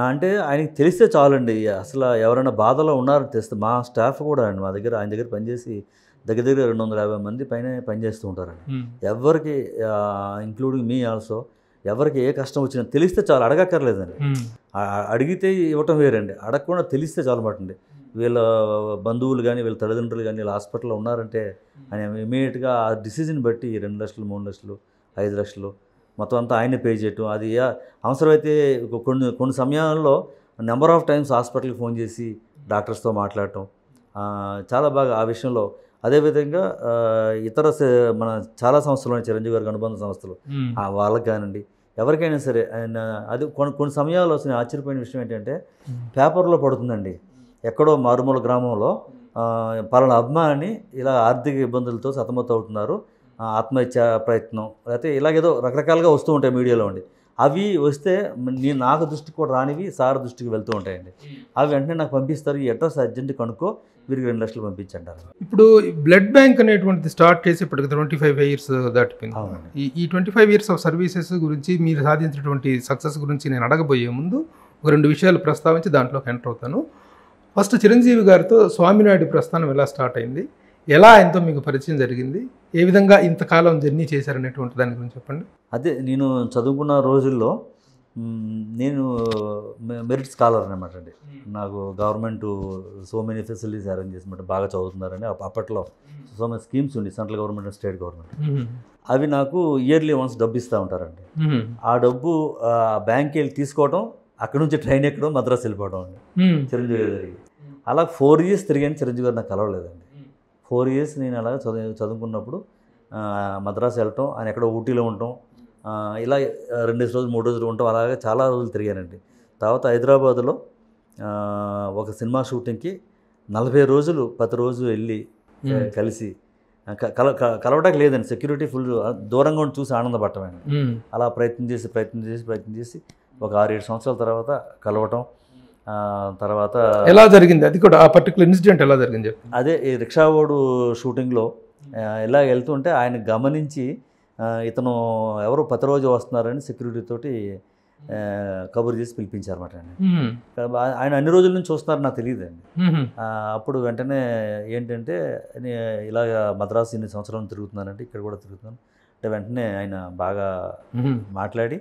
అంటే ఆయనకి తెలిస్తే చాలండి అసలు ఎవరైనా బాధలో ఉన్నారో తెలిస్తే మా స్టాఫ్ కూడా అండి మా దగ్గర ఆయన దగ్గర పనిచేసి దగ్గర దగ్గర రెండు వందల యాభై మంది పైన పనిచేస్తూ ఉంటారండి ఎవరికి ఇంక్లూడింగ్ మీ ఆల్సో ఎవరికి ఏ కష్టం వచ్చినా తెలిస్తే చాలా అడగక్కర్లేదండి అడిగితే ఇవ్వటం వేరండి అడగకుండా తెలిస్తే చాలా అండి వీళ్ళ బంధువులు కానీ వీళ్ళ తల్లిదండ్రులు కానీ వీళ్ళ హాస్పిటల్లో ఉన్నారంటే ఆయన ఇమీడియట్గా ఆ డిసిజన్ బట్టి రెండు లక్షలు మూడు లక్షలు ఐదు లక్షలు మొత్తం అంతా ఆయనే పే చేయటం అది అవసరమైతే కొన్ని కొన్ని సమయాల్లో నెంబర్ ఆఫ్ టైమ్స్ హాస్పిటల్కి ఫోన్ చేసి డాక్టర్స్తో మాట్లాడటం చాలా బాగా ఆ విషయంలో అదేవిధంగా ఇతర మన చాలా సంస్థలు చిరంజీవి గారికి అనుబంధ సంస్థలు వాళ్ళకి కానివ్వండి ఎవరికైనా సరే ఆయన అది కొన్ని కొన్ని సమయాలు వస్తుంది ఆశ్చర్యపోయిన విషయం ఏంటంటే పేపర్లో పడుతుందండి ఎక్కడో మారుమూల గ్రామంలో పలానా అభిమాని ఇలా ఆర్థిక ఇబ్బందులతో సతమతం అవుతున్నారు ఆత్మహత్య ప్రయత్నం లేకపోతే ఇలాగేదో రకరకాలుగా వస్తూ ఉంటాయి మీడియాలో అండి అవి వస్తే నేను నాకు దృష్టికి కూడా రానివి సార్ దృష్టికి వెళ్తూ ఉంటాయండి అవి వెంటనే నాకు పంపిస్తారు ఈ అడ్రస్ అర్జెంట్ కనుక్కో వీరికి రెండు లక్షలు పంపించంటారు ఇప్పుడు బ్లడ్ బ్యాంక్ అనేటువంటిది స్టార్ట్ చేసి ఇప్పటికి ట్వంటీ ఫైవ్ ఇయర్స్ దాటిపోయింది ఈ twenty five years of services గురించి మీరు సాధించినటువంటి సక్సెస్ గురించి నేను అడగబోయే ముందు ఒక రెండు విషయాలు ప్రస్తావించి దాంట్లోకి ఎంటర్ అవుతాను ఫస్ట్ చిరంజీవి గారితో స్వామినాయుడు ప్రస్థానం ఎలా స్టార్ట్ అయింది ఎలా ఆయనతో మీకు పరిచయం జరిగింది ఏ విధంగా ఇంతకాలం జర్నీ చేశారనేటువంటి దాని గురించి చెప్పండి అదే నేను చదువుకున్న రోజుల్లో నేను మెరిట్ స్కాలర్ అనమాట అండి నాకు government so many facilities arrange చేసినమాట బాగా చదువుతున్నారని అప్పట్లో సో మెనీ స్కీమ్స్ ఉండి సెంట్రల్ గవర్నమెంట్ స్టేట్ గవర్నమెంట్ అవి నాకు ఇయర్లీ వన్స్ డబ్బు ఇస్తూ ఉంటారండి ఆ డబ్బు బ్యాంక్కి వెళ్ళి తీసుకోవడం అక్కడ నుంచి ట్రైన్ ఎక్కడం మద్రాసు వెళ్ళిపోవడం అండి చిరంజీవి గారి అలా ఫోర్ ఇయర్స్ తిరిగాను చిరంజీవి గారు నాకు కలవలేదండి ఫోర్ ఇయర్స్ నేను అలాగ చదువు చదువుకున్నప్పుడు మద్రాసు వెళ్ళటం ఆయన ఎక్కడో ఊటీలో ఉండటం ఇలా రెండు రోజులు మూడు రోజులు ఉంటాం అలాగే చాలా రోజులు తిరిగానండి తర్వాత హైదరాబాద్లో ఒక సినిమా షూటింగ్కి నలభై రోజులు పది రోజులు వెళ్ళి కలిసి కల కలవటం లేదండి సెక్యూరిటీ ఫుల్ దూరంగా ఉండి చూసి ఆనందపడటమే అలా ప్రయత్నం చేసి ప్రయత్నం చేసి ప్రయత్నం చేసి ఒక ఆరు ఏడు సంవత్సరాల తర్వాత కలవటం తర్వాత ఎలా జరిగింది అది కూడా ఆ పర్టికులర్ ఇన్సిడెంట్ ఎలా జరిగింది అదే ఈ రిక్షావాడు షూటింగ్లో ఎలా వెళ్తుంటే ఆయన గమనించి ఇతను ఎవరు పది రోజు వస్తున్నారని సెక్యూరిటీ తోటి కబురు చేసి పిలిపించారన్నమాట అండి ఆయన అన్ని రోజుల నుంచి చూస్తున్నారు నాకు తెలియదు అప్పుడు వెంటనే ఏంటంటే ఇలాగ మద్రాసు ఇన్ని సంవత్సరాలు తిరుగుతున్నానంటే ఇక్కడ కూడా తిరుగుతున్నాను అంటే వెంటనే ఆయన బాగా మాట్లాడి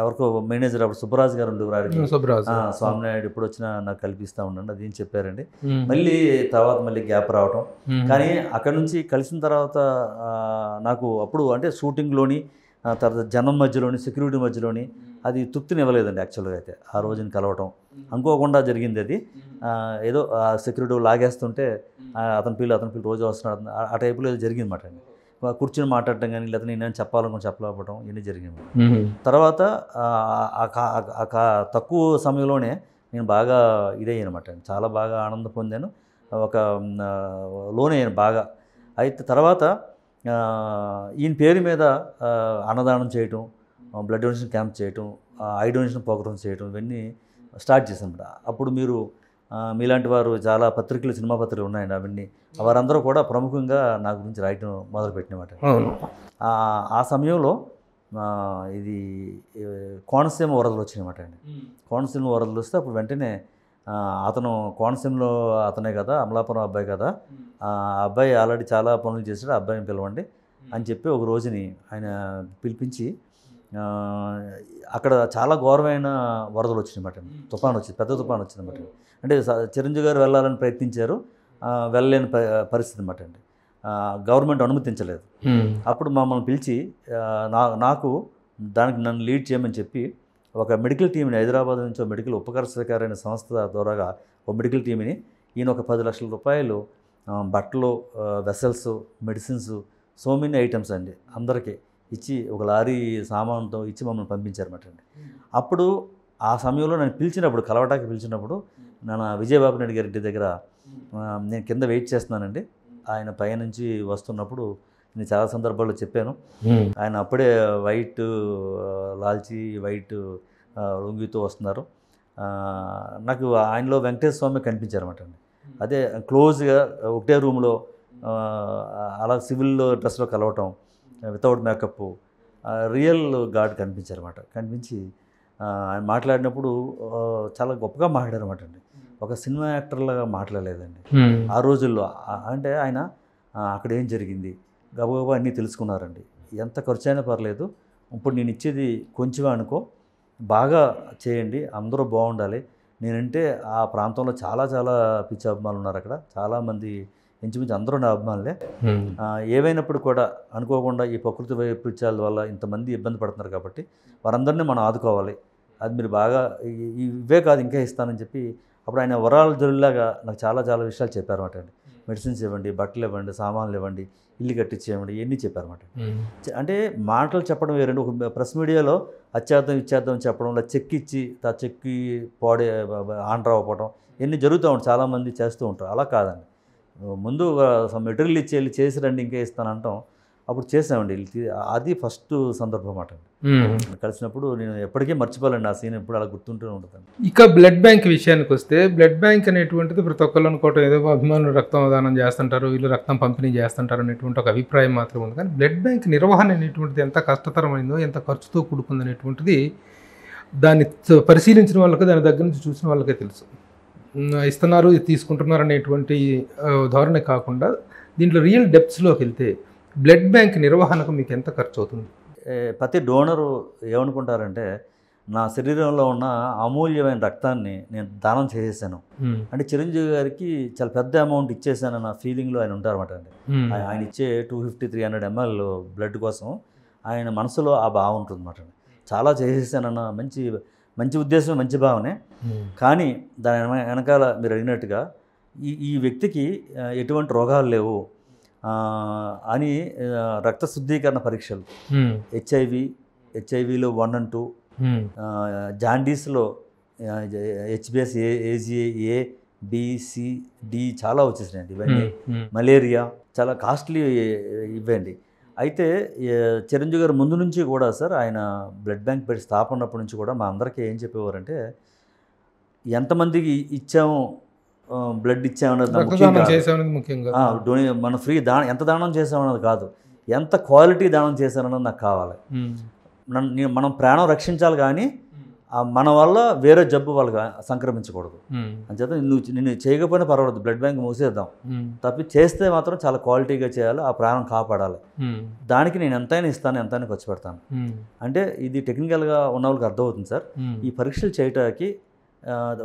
ఎవరికో మేనేజర్ అప్పుడు సుబ్బరాజు గారు ఉండేవారు స్వామినాయుడు ఇప్పుడు వచ్చినా నాకు కల్పిస్తా ఉండండి అది ఏం చెప్పారండి మళ్ళీ తర్వాత మళ్ళీ గ్యాప్ రావటం కానీ అక్కడ నుంచి కలిసిన తర్వాత నాకు అప్పుడు అంటే షూటింగ్లోని తర్వాత జనం మధ్యలోని సెక్యూరిటీ మధ్యలోని అది తృప్తిని ఇవ్వలేదండి యాక్చువల్గా అయితే ఆ రోజుని కలవటం అనుకోకుండా జరిగింది అది ఏదో సెక్యూరిటీ లాగేస్తుంటే అతని పిల్లలు అతని పిల్లలు రోజు వస్తున్నాడు ఆ టైపులో ఏదో జరిగింది మాట అండి కూర్చొని మాట్లాడటం కానీ లేకపోతే నేను చెప్పాలనుకుని చెప్పలేకపోవడం ఇవన్నీ జరిగినాయి తర్వాత తక్కువ సమయంలోనే నేను బాగా ఇదయ్యాను అనమాట చాలా బాగా ఆనందం పొందాను ఒక లోన్ అయ్యాను బాగా అయితే తర్వాత ఈయన పేరు మీద అన్నదానం చేయటం బ్లడ్ డొనేషన్ క్యాంప్ చేయటం ఐ డొనేషన్ ప్రోగ్రామ్స్ చేయటం ఇవన్నీ స్టార్ట్ చేశాను అప్పుడు మీరు మీలాంటి వారు చాలా పత్రికలు సినిమా పత్రికలు ఉన్నాయండి అవన్నీ వారందరూ కూడా ప్రముఖంగా నా గురించి రాయటం మొదలుపెట్టినమాట ఆ సమయంలో ఇది కోనసీమ వరదలు వచ్చినాయన్నమాట అండి కోనసీమ వరదలు వస్తే అప్పుడు వెంటనే అతను కోనసీమలో అతనే కదా అమలాపురం అబ్బాయి కదా ఆ అబ్బాయి ఆల్రెడీ చాలా పనులు చేశాడు ఆ అబ్బాయిని పిలవండి అని చెప్పి ఒక రోజుని ఆయన పిలిపించి అక్కడ చాలా ఘోరమైన వరదలు వచ్చినాయి మాట తుఫాన్ వచ్చింది పెద్ద తుఫాన్ వచ్చింది అన్నమాట అంటే చిరంజీవి గారు వెళ్ళాలని ప్రయత్నించారు వెళ్ళలేని పరిస్థితి అనమాట అండి గవర్నమెంట్ అనుమతించలేదు అప్పుడు మమ్మల్ని పిలిచి నా నాకు దానికి నన్ను లీడ్ చేయమని చెప్పి ఒక మెడికల్ టీంని హైదరాబాద్ నుంచి మెడికల్ ఉపకార శాఖ సంస్థ ద్వారాగా ఒక మెడికల్ టీమ్ని ఈయన ఒక పది లక్షల రూపాయలు బట్టలు vessels medicines so many items అండి అందరికీ ఇచ్చి ఒక లారీ సామాన్తో ఇచ్చి మమ్మల్ని అన్నమాట అండి అప్పుడు ఆ సమయంలో నేను పిలిచినప్పుడు కలవటానికి పిలిచినప్పుడు నా విజయబాబు నాయుడు గారి దగ్గర నేను కింద వెయిట్ చేస్తున్నానండి ఆయన పైనుంచి వస్తున్నప్పుడు నేను చాలా సందర్భాల్లో చెప్పాను ఆయన అప్పుడే వైట్ లాల్చి వైట్ లొంగితో వస్తున్నారు నాకు ఆయనలో వెంకటేశ్వర స్వామి కనిపించారు అనమాట అండి అదే క్లోజ్గా ఒకటే రూమ్లో అలా సివిల్ డ్రెస్లో కలవటం వితౌట్ మేకప్ రియల్ గాడ్ కనిపించారు అనమాట కనిపించి ఆయన మాట్లాడినప్పుడు చాలా గొప్పగా అనమాట అండి ఒక సినిమా యాక్టర్లాగా మాట్లాడలేదండి ఆ రోజుల్లో అంటే ఆయన అక్కడ ఏం జరిగింది గబగబా అన్నీ తెలుసుకున్నారండి ఎంత ఖర్చు అయినా పర్లేదు ఇప్పుడు నేను ఇచ్చేది కొంచెం అనుకో బాగా చేయండి అందరూ బాగుండాలి నేనంటే ఆ ప్రాంతంలో చాలా చాలా పిచ్చి అభిమానులు ఉన్నారు అక్కడ చాలామంది ఇంచుమించు అందరూ నా అభిమానులే ఏవైనప్పుడు కూడా అనుకోకుండా ఈ ప్రకృతి పిచ్చాల వల్ల ఇంతమంది ఇబ్బంది పడుతున్నారు కాబట్టి వారందరినీ మనం ఆదుకోవాలి అది మీరు బాగా ఇవే కాదు ఇంకా ఇస్తానని చెప్పి అప్పుడు ఆయన వరాల జరుగులాగా నాకు చాలా చాలా విషయాలు చెప్పారన్నమాట అండి మెడిసిన్స్ ఇవ్వండి బట్టలు ఇవ్వండి సామాన్లు ఇవ్వండి ఇల్లు కట్టించేయమండి ఇవన్నీ చెప్పారన్నమాట అంటే మాటలు చెప్పడం వేరండి ఒక ప్రెస్ మీడియాలో అత్యార్థం ఇచ్చేద్దాం చెప్పడం చెక్ ఇచ్చి ఆ చెక్కి పాడే ఆండ్రా అవ్వడం ఇవన్నీ జరుగుతూ ఉంటాయి చాలామంది చేస్తూ ఉంటారు అలా కాదండి ముందు మెటీరియల్ ఇచ్చేళ్ళు వెళ్ళి చేసి రండి ఇంకే ఇస్తాను అంటాం అప్పుడు చేసామండి అది ఫస్ట్ సందర్భం అన్నమాట కలిసినప్పుడు నేను ఎప్పటికీ మర్చిపోలేండి ఆ సీన్ ఎప్పుడు అలా గుర్తుంటూనే ఉంటుంది ఇక బ్లడ్ బ్యాంక్ విషయానికి వస్తే బ్లడ్ బ్యాంక్ అనేటువంటిది ప్రతి ఒక్కళ్ళు అనుకోవటం ఏదో అభిమానులు రక్తం దానం చేస్తుంటారు వీళ్ళు రక్తం పంపిణీ చేస్తుంటారు అనేటువంటి ఒక అభిప్రాయం మాత్రం ఉంది కానీ బ్లడ్ బ్యాంక్ నిర్వహణ అనేటువంటిది ఎంత కష్టతరమైందో ఎంత ఖర్చుతో కూడుకుంది అనేటువంటిది దాన్ని పరిశీలించిన వాళ్ళకి దాని దగ్గర నుంచి చూసిన వాళ్ళకే తెలుసు ఇస్తున్నారు తీసుకుంటున్నారు అనేటువంటి ధోరణి కాకుండా దీంట్లో రియల్ డెప్త్స్లోకి వెళ్తే బ్లడ్ బ్యాంక్ నిర్వహణకు మీకు ఎంత ఖర్చు అవుతుంది ప్రతి డోనరు ఏమనుకుంటారంటే నా శరీరంలో ఉన్న అమూల్యమైన రక్తాన్ని నేను దానం చేసేసాను అంటే చిరంజీవి గారికి చాలా పెద్ద అమౌంట్ ఇచ్చేసానన్న ఫీలింగ్లో ఆయన ఉంటారన్నమాట అండి ఆయన ఇచ్చే two fifty three hundred ML blood కోసం ఆయన మనసులో ఆ భావం ఉంటుంది అనమాట చాలా చేసేసానన్న మంచి మంచి ఉద్దేశం మంచి భావనే కానీ దాని వెనకాల మీరు అడిగినట్టుగా ఈ ఈ వ్యక్తికి ఎటువంటి రోగాలు లేవు అని రక్త శుద్ధీకరణ పరీక్షలు హెచ్ఐవి హెచ్ఐవిలో వన్ అండ్ టూ జాండీస్లో హెచ్బిఎస్ ఏ ఏజీఏ బిసిడి చాలా వచ్చేసినాయండి ఇవన్నీ మలేరియా చాలా కాస్ట్లీ ఇవ్వండి అయితే చిరంజీవి గారు ముందు నుంచి కూడా సార్ ఆయన బ్లడ్ బ్యాంక్ పెట్టి స్థాపనప్పటి నుంచి కూడా మా అందరికీ ఏం చెప్పేవారంటే ఎంతమందికి ఇచ్చాము బ్లడ్ ఇచ్చామన్నది ముఖ్యం మనం ఫ్రీ దానం ఎంత దానం చేసామన్నది కాదు ఎంత క్వాలిటీ దానం చేశానన్నది నాకు కావాలి నన్ను మనం ప్రాణం రక్షించాలి కానీ మన వల్ల వేరే జబ్బు వాళ్ళకి సంక్రమించకూడదు అంచేత నువ్వు నేను చేయకపోయినా పర్వాలేదు బ్లడ్ బ్యాంక్ మూసేద్దాం తప్పి చేస్తే మాత్రం చాలా క్వాలిటీగా చేయాలి ఆ ప్రాణం కాపాడాలి దానికి నేను ఎంతైనా ఇస్తాను ఎంతైనా ఖర్చు పెడతాను అంటే ఇది టెక్నికల్గా ఉన్న వాళ్ళకి అర్థమవుతుంది సార్ ఈ పరీక్షలు చేయటానికి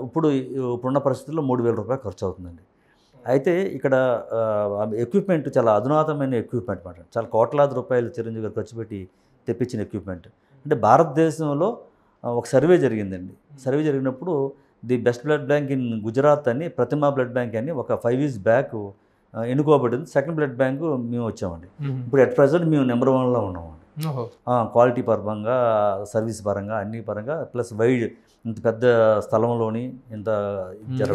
ఇప్పుడు ఇప్పుడున్న పరిస్థితుల్లో మూడు వేల రూపాయలు ఖర్చు అవుతుందండి అయితే ఇక్కడ ఎక్విప్మెంట్ చాలా అధునాతమైన ఎక్విప్మెంట్ అనమాట చాలా కోట్లాది రూపాయలు చిరంజీవి గారు ఖర్చు పెట్టి తెప్పించిన ఎక్విప్మెంట్ అంటే భారతదేశంలో ఒక సర్వే జరిగిందండి సర్వే జరిగినప్పుడు the best blood bank in Gujarat అని ప్రతిమా బ్లడ్ బ్యాంక్ అని ఒక ఫైవ్ ఇయర్స్ బ్యాక్ ఎన్నుకోబడింది సెకండ్ బ్లడ్ బ్యాంక్ మేము వచ్చామండి ఇప్పుడు ఎట్ ప్రజెంట్ మేము నెంబర్ వన్లో ఉన్నామండి క్వాలిటీ పరంగా సర్వీస్ పరంగా అన్ని పరంగా ప్లస్ వైడ్ ఇంత పెద్ద స్థలంలోని ఇంత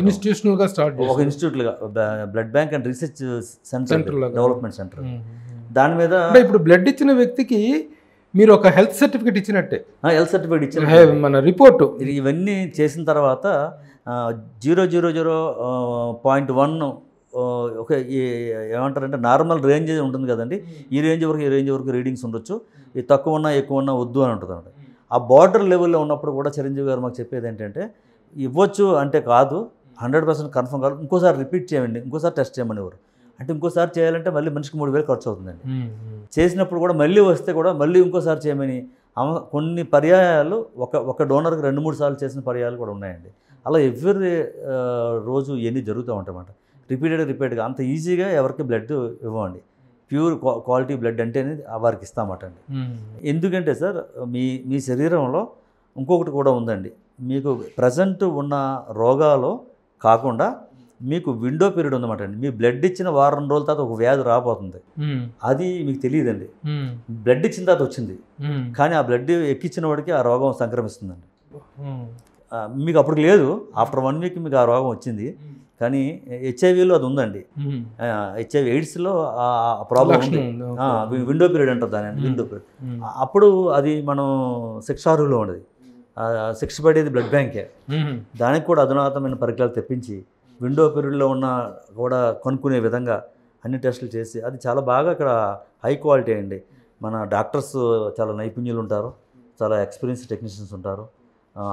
ఇన్స్టిట్యూషనల్గా స్టార్ట్ ఒక ఇన్స్టిట్యూట్గా blood bank and research centre development centre దాని మీద ఇప్పుడు బ్లడ్ ఇచ్చిన వ్యక్తికి మీరు ఒక హెల్త్ సర్టిఫికేట్ ఇచ్చినట్టే హెల్త్ సర్టిఫికేట్ ఇచ్చిన మన రిపోర్టు ఇవన్నీ చేసిన తర్వాత zero zero zero point one ఒక ఏమంటారంటే నార్మల్ రేంజ్ ఉంటుంది కదండి ఈ రేంజ్ వరకు ఈ రేంజ్ వరకు రీడింగ్స్ ఉండొచ్చు తక్కువ ఉన్నా ఎక్కువ ఉన్నా వద్దు అని ఉంటుంది ఆ బార్డర్ లెవెల్లో ఉన్నప్పుడు కూడా చిరంజీవి గారు మాకు చెప్పేది ఏంటంటే ఇవ్వచ్చు అంటే కాదు హండ్రెడ్ పర్సెంట్ కన్ఫర్మ్ కాదు ఇంకోసారి రిపీట్ చేయండి ఇంకోసారి టెస్ట్ ఎవరు అంటే ఇంకోసారి చేయాలంటే మళ్ళీ మనిషికి మూడు వేలు ఖర్చు అవుతుందండి చేసినప్పుడు కూడా మళ్ళీ వస్తే కూడా మళ్ళీ ఇంకోసారి చేయమని కొన్ని పర్యాయాలు ఒక ఒక డోనర్కి రెండు మూడు సార్లు చేసిన పర్యాయాలు కూడా ఉన్నాయండి అలా ఎవ్రీ రోజు ఇవన్నీ జరుగుతూ ఉంటాయి అన్నమాట రిపీటెడ్ రిపీటెడ్గా అంత ఈజీగా ఎవరికి బ్లడ్ ఇవ్వండి ప్యూర్ క్వాలిటీ బ్లడ్ అంటే వారికి ఇస్తామట అండి ఎందుకంటే సార్ మీ మీ శరీరంలో ఇంకొకటి కూడా ఉందండి మీకు ప్రజెంట్ ఉన్న రోగాలు కాకుండా మీకు విండో పీరియడ్ ఉందన్నమాట అండి మీ బ్లడ్ ఇచ్చిన వారం రోజుల తర్వాత ఒక వ్యాధి రాబోతుంది అది మీకు తెలియదండి బ్లడ్ ఇచ్చిన తర్వాత వచ్చింది కానీ ఆ బ్లడ్ ఎక్కిచ్చిన వాడికి ఆ రోగం సంక్రమిస్తుందండి మీకు అప్పటికి లేదు ఆఫ్టర్ వన్ వీక్ మీకు ఆ రోగం వచ్చింది కానీ హెచ్ఐవిలో అది ఉందండి హెచ్ఐవి ఎయిడ్స్లో ఆ ప్రాబ్లం ఉంది విండో పీరియడ్ అంటారు దాని విండో పీరియడ్ అప్పుడు అది మనం శిక్షార్హులో ఉండేది శిక్ష పడేది బ్లడ్ బ్యాంకే దానికి కూడా అధునాతమైన పరికరాలు తెప్పించి విండో పీరియడ్లో ఉన్న కూడా కొనుక్కునే విధంగా అన్ని టెస్టులు చేసి అది చాలా బాగా ఇక్కడ హై క్వాలిటీ అండి మన డాక్టర్స్ చాలా నైపుణ్యులు ఉంటారు చాలా ఎక్స్పీరియన్స్ టెక్నీషియన్స్ ఉంటారు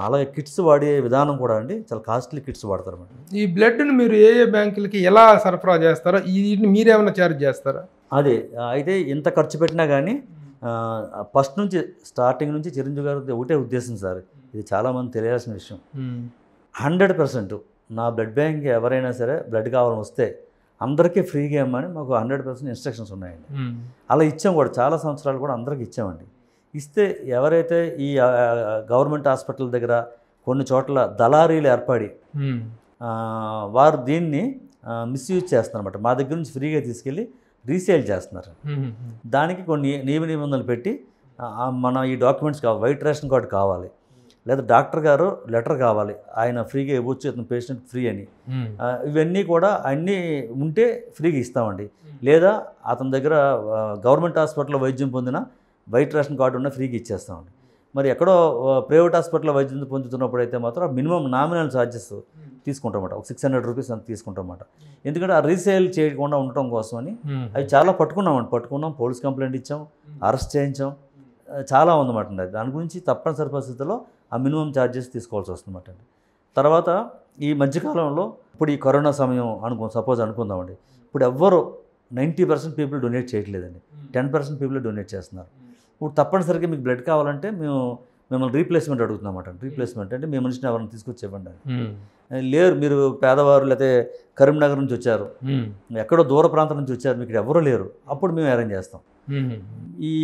అలాగే కిట్స్ వాడే విధానం కూడా అండి చాలా కాస్ట్లీ కిట్స్ వాడతారు ఈ బ్లడ్ని మీరు ఏ ఏ బ్యాంకులకి ఎలా సరఫరా చేస్తారో వీటిని మీరేమైనా ఛార్జ్ చేస్తారా అదే అయితే ఎంత ఖర్చు పెట్టినా కానీ ఫస్ట్ నుంచి స్టార్టింగ్ నుంచి చిరంజీవి గారు ఒకటే ఉద్దేశం సార్ ఇది చాలామంది తెలియాల్సిన విషయం హండ్రెడ్ పర్సెంట్ నా బ్లడ్ బ్యాంక్ ఎవరైనా సరే బ్లడ్ కావాలని వస్తే అందరికీ ఫ్రీగా ఇవ్వమని మాకు హండ్రెడ్ పర్సెంట్ ఇన్స్ట్రక్షన్స్ ఉన్నాయండి అలా ఇచ్చాం కూడా చాలా సంవత్సరాలు కూడా అందరికి ఇచ్చామండి ఇస్తే ఎవరైతే ఈ గవర్నమెంట్ హాస్పిటల్ దగ్గర కొన్ని చోట్ల దళారీలు ఏర్పడి వారు దీన్ని మిస్యూజ్ చేస్తారన్నమాట మా దగ్గర నుంచి ఫ్రీగా తీసుకెళ్ళి రీసేల్ చేస్తున్నారు దానికి కొన్ని నియమ నిబంధనలు పెట్టి మన ఈ డాక్యుమెంట్స్ కావాలి వైట్ రేషన్ కార్డు కావాలి లేదా డాక్టర్ గారు లెటర్ కావాలి ఆయన ఫ్రీగా ఇవ్వచ్చు ఇతను పేషెంట్ ఫ్రీ అని ఇవన్నీ కూడా అన్నీ ఉంటే ఫ్రీగా ఇస్తామండి లేదా అతని దగ్గర గవర్నమెంట్ హాస్పిటల్లో వైద్యం పొందిన బయట రేషన్ కార్డు ఉన్న ఫ్రీగా ఇచ్చేస్తామండి మరి ఎక్కడో ప్రైవేట్ హాస్పిటల్లో వైద్యం పొందుతున్నప్పుడు అయితే మాత్రం మినిమం నామినల్ ఛార్జెస్ తీసుకుంటామట ఒక సిక్స్ హండ్రెడ్ రూపీస్ అంత తీసుకుంటామట ఎందుకంటే ఆ రీసేల్ చేయకుండా ఉండటం కోసం అని అవి చాలా పట్టుకున్నామండి పట్టుకున్నాం పోలీస్ కంప్లైంట్ ఇచ్చాం అరెస్ట్ చేయించాం చాలా ఉందన్నమాట అండి దాని గురించి తప్పనిసరి పరిస్థితుల్లో ఆ మినిమం ఛార్జెస్ తీసుకోవాల్సి వస్తుందన్నమాట అండి తర్వాత ఈ మధ్యకాలంలో ఇప్పుడు ఈ కరోనా సమయం అనుకో సపోజ్ అనుకుందామండి ఇప్పుడు ఎవ్వరు నైంటీ పర్సెంట్ పీపుల్ డొనేట్ చేయట్లేదండి టెన్ పర్సెంట్ పీపుల్ డొనేట్ చేస్తున్నారు ఇప్పుడు తప్పనిసరిగా మీకు బ్లడ్ కావాలంటే మేము మిమ్మల్ని రీప్లేస్మెంట్ అడుగుతున్నామాట రీప్లేస్మెంట్ అంటే మీ మనిషిని ఇవ్వండి అని లేరు మీరు పేదవారు లేకపోతే కరీంనగర్ నుంచి వచ్చారు ఎక్కడో దూర ప్రాంతం నుంచి వచ్చారు మీకు ఎవరూ లేరు అప్పుడు మేము అరేంజ్ చేస్తాం ఈ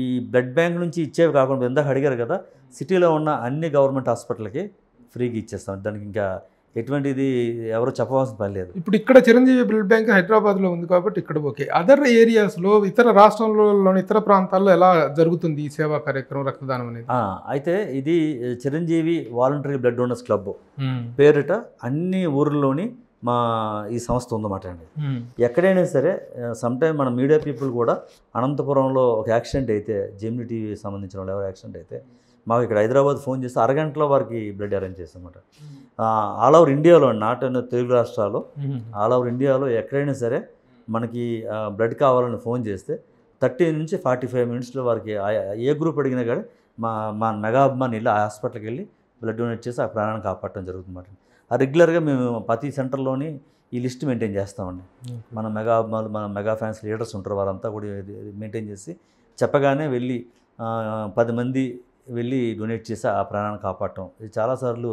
ఈ బ్లడ్ బ్యాంక్ నుంచి ఇచ్చేవి కాకుండా ఇందాక అడిగారు కదా సిటీలో ఉన్న అన్ని గవర్నమెంట్ హాస్పిటల్కి ఫ్రీగా ఇచ్చేస్తాం దానికి ఇంకా ఎటువంటిది ఎవరు చెప్పవలసిన పని లేదు ఇప్పుడు ఇక్కడ చిరంజీవి బ్లడ్ బ్యాంక్ హైదరాబాద్లో ఉంది కాబట్టి ఇక్కడ ఓకే అదర్ ఏరియాస్లో ఇతర రాష్ట్రంలోని ఇతర ప్రాంతాల్లో ఎలా జరుగుతుంది ఈ సేవా కార్యక్రమం రక్తదానం అనేది అయితే ఇది Chiranjeevi voluntary blood donors club hmm. పేరిట అన్ని ఊర్లలోని మా ఈ సంస్థ ఉందన్నమాట అండి hmm. ఎక్కడైనా సరే సమ్ టైం మన మీడియా పీపుల్ కూడా అనంతపురంలో ఒక యాక్సిడెంట్ అయితే జెమ్యూనిటీ టీవీ సంబంధించిన వాళ్ళు ఎవరు యాక్సిడెంట్ అయితే మాకు ఇక్కడ హైదరాబాద్ ఫోన్ చేస్తే అరగంటలో వారికి బ్లడ్ అరేంజ్ చేస్తామన్నమాట ఆల్ ఓవర్ ఇండియాలో నాట్ తెలుగు రాష్ట్రాల్లో ఆల్ ఓవర్ ఇండియాలో ఎక్కడైనా సరే మనకి బ్లడ్ కావాలని ఫోన్ చేస్తే థర్టీ నుంచి ఫార్టీ ఫైవ్ మినిట్స్లో వారికి ఏ గ్రూప్ అడిగినా కానీ మా మా మెగా అభిమాని వెళ్ళి ఆ హాస్పిటల్కి వెళ్ళి బ్లడ్ డొనేట్ చేసి ఆ ప్రాణాన్ని కాపాడటం జరుగుతుందన్నమాట ఆ రెగ్యులర్గా మేము ప్రతి సెంటర్లోని ఈ లిస్ట్ మెయింటైన్ చేస్తామండి మన మెగా అభిమానులు మన మెగా ఫ్యాన్స్ లీడర్స్ ఉంటారు వాళ్ళంతా కూడా మెయింటైన్ చేసి చెప్పగానే వెళ్ళి పది మంది వెళ్ళి డొనేట్ చేసి ఆ ప్రాణాన్ని కాపాడటం ఇది చాలాసార్లు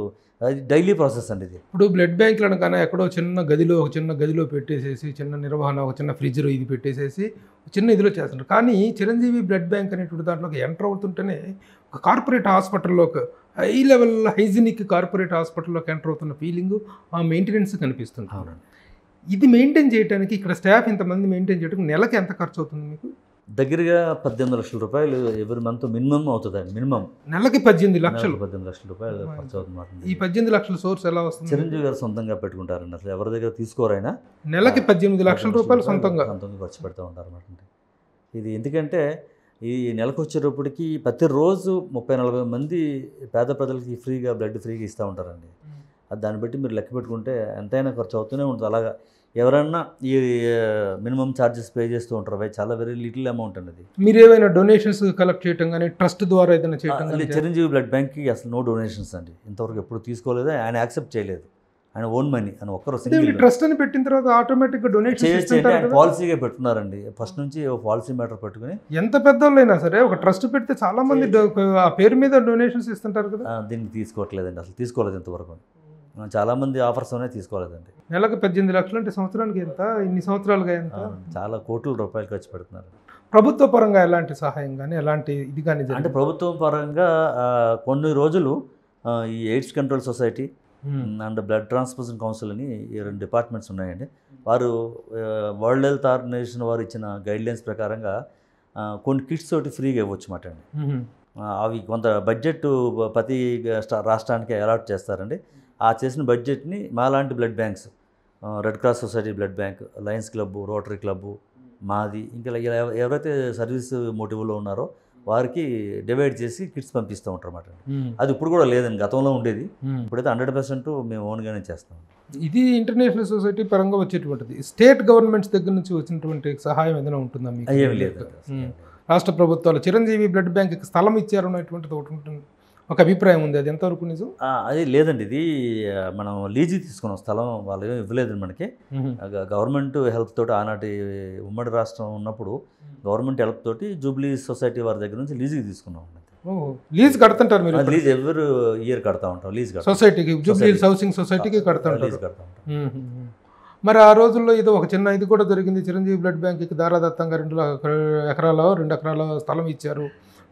అది డైలీ ప్రాసెస్ అండి ఇది ఇప్పుడు బ్లడ్ బ్యాంకులను కానీ ఎక్కడో చిన్న గదిలో ఒక చిన్న గదిలో పెట్టేసేసి చిన్న నిర్వహణ ఒక చిన్న ఫ్రిడ్జ్ ఇది పెట్టేసేసి చిన్న ఇదిలో చేస్తున్నారు కానీ చిరంజీవి బ్లడ్ బ్యాంక్ అనేటువంటి దాంట్లోకి ఎంటర్ అవుతుంటేనే ఒక కార్పొరేట్ హాస్పిటల్లో హై లెవెల్ హైజీనిక్ కార్పొరేట్ హాస్పిటల్లోకి ఎంటర్ అవుతున్న ఫీలింగ్ ఆ మెయింటెనెన్స్ కనిపిస్తుంది ఇది మెయింటైన్ చేయడానికి ఇక్కడ స్టాఫ్ ఇంతమంది మెయింటైన్ చేయడానికి నెలకి ఎంత ఖర్చు అవుతుంది మీకు దగ్గరగా పద్దెనిమిది లక్షల రూపాయలు ఎవరి మంత్ మినిమం అవుతుందండి మినిమం నెలకి పద్దెనిమిది లక్షలు పద్దెనిమిది లక్షల రూపాయలు ఖర్చు అవుతుంది ఈ పద్దెనిమిది లక్షల సోర్స్ ఎలా వస్తుంది చిరంజీవి గారు సొంతంగా పెట్టుకుంటారండి అసలు ఎవరి దగ్గర తీసుకోరైనా నెలకి పద్దెనిమిది లక్షల రూపాయలు సొంతంగా సొంతంగా ఖర్చు పెడతా ఉంటారు అనమాట ఇది ఎందుకంటే ఈ నెలకు వచ్చేటప్పటికి ప్రతిరోజు ముప్పై నలభై మంది పేద ప్రజలకి ఫ్రీగా బ్లడ్ ఫ్రీగా ఇస్తూ ఉంటారండి అది దాన్ని బట్టి మీరు లెక్క పెట్టుకుంటే ఎంతైనా ఖర్చు అవుతూనే ఉంటుంది అలాగా ఎవరన్నా ఈ మినిమం ఛార్జెస్ పే చేస్తూ ఉంటారు అవి చాలా వెరీ లిటిల్ అమౌంట్ అనేది మీరు ఏమైనా డొనేషన్స్ కలెక్ట్ చేయడం కానీ ట్రస్ట్ ద్వారా ఏదైనా చేయడం చిరంజీవి బ్లడ్ బ్యాంక్కి అసలు నో డొనేషన్స్ అండి ఇంతవరకు ఎప్పుడు తీసుకోలేదు ఆయన యాక్సెప్ట్ చేయలేదు ఆయన ఓన్ మనీ అని ఒక్కరు ట్రస్ట్ అని పెట్టిన తర్వాత ఆటోమేటిక్గా డొనేట్ చేసి పాలసీగా పెట్టున్నారండి ఫస్ట్ నుంచి పాలసీ మ్యాటర్ పెట్టుకుని ఎంత పెద్దోళ్ళైనా సరే ఒక ట్రస్ట్ పెడితే చాలా మంది ఆ పేరు మీద డొనేషన్స్ ఇస్తుంటారు కదా దీన్ని తీసుకోవట్లేదండి అసలు తీసుకోలేదు ఇంతవరకు మనం చాలామంది ఉన్నాయి తీసుకోలేదండి నెలకు పద్దెనిమిది లక్షలు అంటే సంవత్సరానికి ఎంత ఇన్ని సంవత్సరాలుగా ఎంత చాలా కోట్ల రూపాయలు ఖర్చు పెడుతున్నారు ప్రభుత్వ పరంగా ఎలాంటి సహాయం కానీ ఎలాంటి ఇది కానీ అంటే ప్రభుత్వ పరంగా కొన్ని రోజులు ఈ AIDS control society and blood transfusion council అని ఈ రెండు డిపార్ట్మెంట్స్ ఉన్నాయండి వారు వరల్డ్ హెల్త్ ఆర్గనైజేషన్ వారు ఇచ్చిన గైడ్లైన్స్ ప్రకారంగా కొన్ని కిట్స్ తోటి ఫ్రీగా ఇవ్వచ్చు మాట అండి అవి కొంత బడ్జెట్ ప్రతి రాష్ట్రానికి అలాట్ చేస్తారండి ఆ చేసిన బడ్జెట్ని మాలాంటి blood banks red cross society blood bank lions club rotary club మాది ఇంకా ఇలా ఎవరైతే సర్వీస్ మోటివ్లో ఉన్నారో వారికి డివైడ్ చేసి కిట్స్ పంపిస్తూ ఉంటారు అన్నమాట అది ఇప్పుడు కూడా లేదండి గతంలో ఉండేది ఇప్పుడైతే హండ్రెడ్ పర్సెంట్ మేము ఓన్గానే చేస్తాం ఇది ఇంటర్నేషనల్ సొసైటీ పరంగా వచ్చేటువంటిది స్టేట్ గవర్నమెంట్స్ దగ్గర నుంచి వచ్చినటువంటి సహాయం ఏదైనా ఉంటుందా ఏమీ ఏమి లేదు రాష్ట్ర ప్రభుత్వాలు చిరంజీవి బ్లడ్ బ్యాంక్ స్థలం ఇచ్చారు అనేటువంటిది ఒకటి ఉంటుంది ఒక అభిప్రాయం ఉంది అది ఎంతవరకు నిజం అది లేదండి ఇది మనం లీజు తీసుకున్న స్థలం వాళ్ళు ఇవ్వలేదు మనకి గవర్నమెంట్ హెల్ప్ తోటి ఆనాటి ఉమ్మడి రాష్ట్రం ఉన్నప్పుడు గవర్నమెంట్ హెల్ప్ తోటి జూబ్లీ సొసైటీ వారి దగ్గర నుంచి లీజుకి తీసుకున్నాం లీజ్ కడుతుంటారు మీరు లీజ్ ఎవరు ఇయర్ కడతా ఉంటాం లీజ్ సొసైటీకి జూబ్లీ హౌసింగ్ సొసైటీకి కడతా లీజ్ కడతా మరి ఆ రోజుల్లో ఇది ఒక చిన్న ఇది కూడా జరిగింది చిరంజీవి బ్లడ్ బ్యాంక్కి దారాదత్తంగా రెండు ఎకరాల రెండు ఎకరాల స్థలం ఇచ్చారు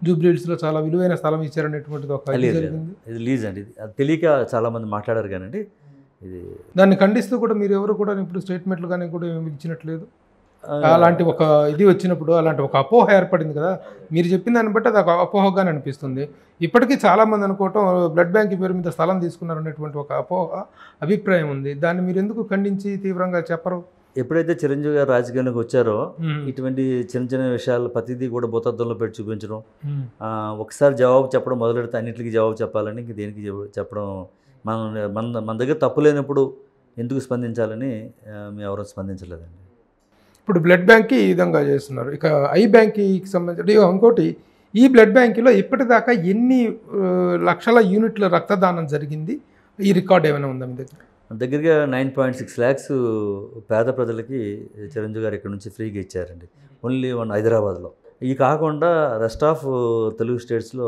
జూబ్లీహిల్స్లో చాలా విలువైన స్థలం ఇచ్చారనేటువంటిది ఒక ఇది లీజ్ అండి ఇది అది తెలియక చాలామంది మాట్లాడారు కానండి ఇది దాన్ని ఖండిస్తూ కూడా మీరు ఎవరు కూడా ఇప్పుడు స్టేట్మెంట్లు కానీ కూడా ఏమి ఇచ్చినట్లేదు అలాంటి ఒక ఇది వచ్చినప్పుడు అలాంటి ఒక అపోహ ఏర్పడింది కదా మీరు చెప్పిన దాన్ని బట్టి అది ఒక అపోహగానే అనిపిస్తుంది ఇప్పటికీ చాలామంది అనుకోవటం బ్లడ్ బ్యాంక్ పేరు మీద స్థలం తీసుకున్నారు అనేటువంటి ఒక అపోహ అభిప్రాయం ఉంది దాన్ని మీరు ఎందుకు ఖండించి తీవ్రంగా చెప్పరు ఎప్పుడైతే చిరంజీవి గారు రాజకీయానికి వచ్చారో ఇటువంటి చిన్న చిన్న విషయాలు ప్రతిదీ కూడా భూతత్వంలో పెట్టి చూపించడం ఒకసారి జవాబు చెప్పడం మొదలెడితే అన్నింటికి జవాబు చెప్పాలని ఇంక దేనికి చెప్పడం మనం మన మన దగ్గర తప్పు లేనప్పుడు ఎందుకు స్పందించాలని మేము ఎవరూ స్పందించలేదండి ఇప్పుడు బ్లడ్ బ్యాంక్ ఈ విధంగా చేస్తున్నారు ఇక ఐ బ్యాంక్కి సంబంధించి ఇంకోటి ఈ బ్లడ్ బ్యాంకులో ఇప్పటిదాకా ఎన్ని లక్షల యూనిట్ల రక్తదానం జరిగింది ఈ రికార్డ్ ఏమైనా ఉందా మీ దగ్గర దగ్గరగా నైన్ పాయింట్ సిక్స్ ల్యాక్స్ పేద ప్రజలకి చిరంజీవి గారు ఇక్కడ నుంచి ఫ్రీగా ఇచ్చారండి ఓన్లీ వన్ హైదరాబాద్లో ఇవి కాకుండా రెస్ట్ ఆఫ్ uh, తెలుగు స్టేట్స్లో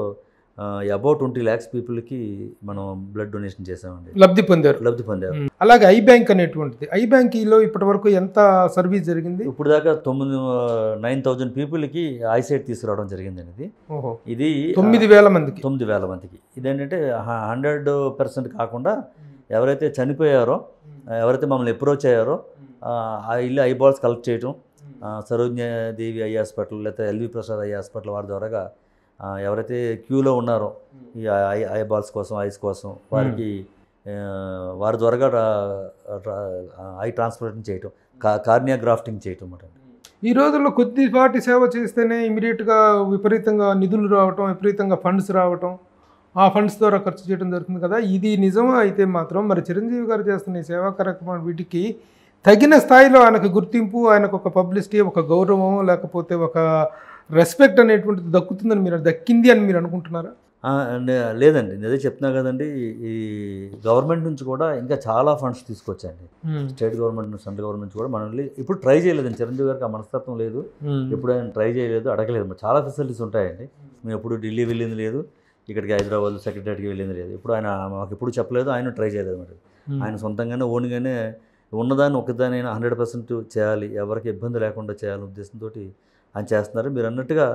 అబౌట్ ట్వంటీ ల్యాక్స్ పీపుల్కి మనం బ్లడ్ డొనేషన్ చేసామండి లబ్ధి పొందారు లబ్ధి పొందారు అలాగే ఐ బ్యాంక్ అనేటువంటిది ఐ బ్యాంక్లో ఇప్పటి వరకు ఎంత సర్వీస్ జరిగింది ఇప్పుడు దాకా తొమ్మిది నైన్ థౌజండ్ పీపుల్కి ఐసైట్ తీసుకురావడం జరిగిందండి ఇది ఇది తొమ్మిది వేల మందికి తొమ్మిది వేల మందికి ఇదేంటంటే హండ్రెడ్ పర్సెంట్ కాకుండా ఎవరైతే చనిపోయారో hmm. ఎవరైతే మమ్మల్ని అప్రోచ్ అయ్యారో hmm. ఆ ఇల్లు ఐబాల్స్ కలెక్ట్ చేయటం దేవి ఐ హాస్పిటల్ లేకపోతే ఎల్వి ప్రసాద్ ఐ హాస్పిటల్ వారి ద్వారాగా ఎవరైతే క్యూలో ఉన్నారో hmm. ఈ ఐ ఐబాల్స్ కోసం ఐస్ కోసం వారికి వారి ద్వారాగా ఐ ట్రాన్స్ప్లాంట్ చేయటం కార్నియా గ్రాఫ్టింగ్ చేయటం అనమాట ఈ రోజుల్లో కొద్దిపాటి సేవ చేస్తేనే ఇమీడియట్గా విపరీతంగా నిధులు రావటం విపరీతంగా ఫండ్స్ రావటం ఆ ఫండ్స్ ద్వారా ఖర్చు చేయడం జరుగుతుంది కదా ఇది నిజమా అయితే మాత్రం మరి చిరంజీవి గారు చేస్తున్న ఈ సేవా కార్యక్రమం వీటికి తగిన స్థాయిలో ఆయనకు గుర్తింపు ఆయనకు ఒక పబ్లిసిటీ ఒక గౌరవం లేకపోతే ఒక రెస్పెక్ట్ అనేటువంటిది దక్కుతుందని మీరు దక్కింది అని మీరు అనుకుంటున్నారా లేదండి నేనే చెప్తున్నా కదండి ఈ గవర్నమెంట్ నుంచి కూడా ఇంకా చాలా ఫండ్స్ తీసుకొచ్చండి స్టేట్ గవర్నమెంట్ నుంచి సెంట్రల్ గవర్నమెంట్ నుంచి కూడా మనల్ని ఇప్పుడు ట్రై చేయలేదండి చిరంజీవి గారికి ఆ మనస్తత్వం లేదు ఎప్పుడు ఆయన ట్రై చేయలేదు అడగలేదు చాలా ఫెసిలిటీస్ ఉంటాయండి మేము ఎప్పుడు ఢిల్లీ వెళ్ళింది లేదు ఇక్కడికి హైదరాబాద్ సెక్రటరీకి వెళ్ళింది లేదు ఇప్పుడు ఆయన మాకు ఎప్పుడు చెప్పలేదు ఆయన ట్రై చేయలేదు మరి ఆయన సొంతంగానే ఓన్గానే ఉన్నదాన్ని ఒకదానైనా హండ్రెడ్ పర్సెంట్ చేయాలి ఎవరికి ఇబ్బంది లేకుండా చేయాలని ఉద్దేశంతో ఆయన చేస్తున్నారు మీరు అన్నట్టుగా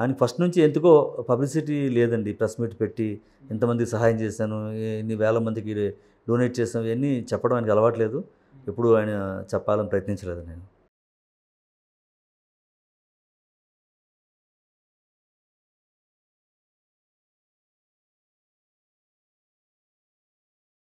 ఆయన ఫస్ట్ నుంచి ఎందుకో పబ్లిసిటీ లేదండి ప్రెస్ మీట్ పెట్టి ఇంతమందికి సహాయం చేశాను ఎన్ని వేల మందికి డొనేట్ చేశాను ఇవన్నీ చెప్పడం ఆయనకి అలవాట్లేదు ఎప్పుడు ఆయన చెప్పాలని ప్రయత్నించలేదు నేను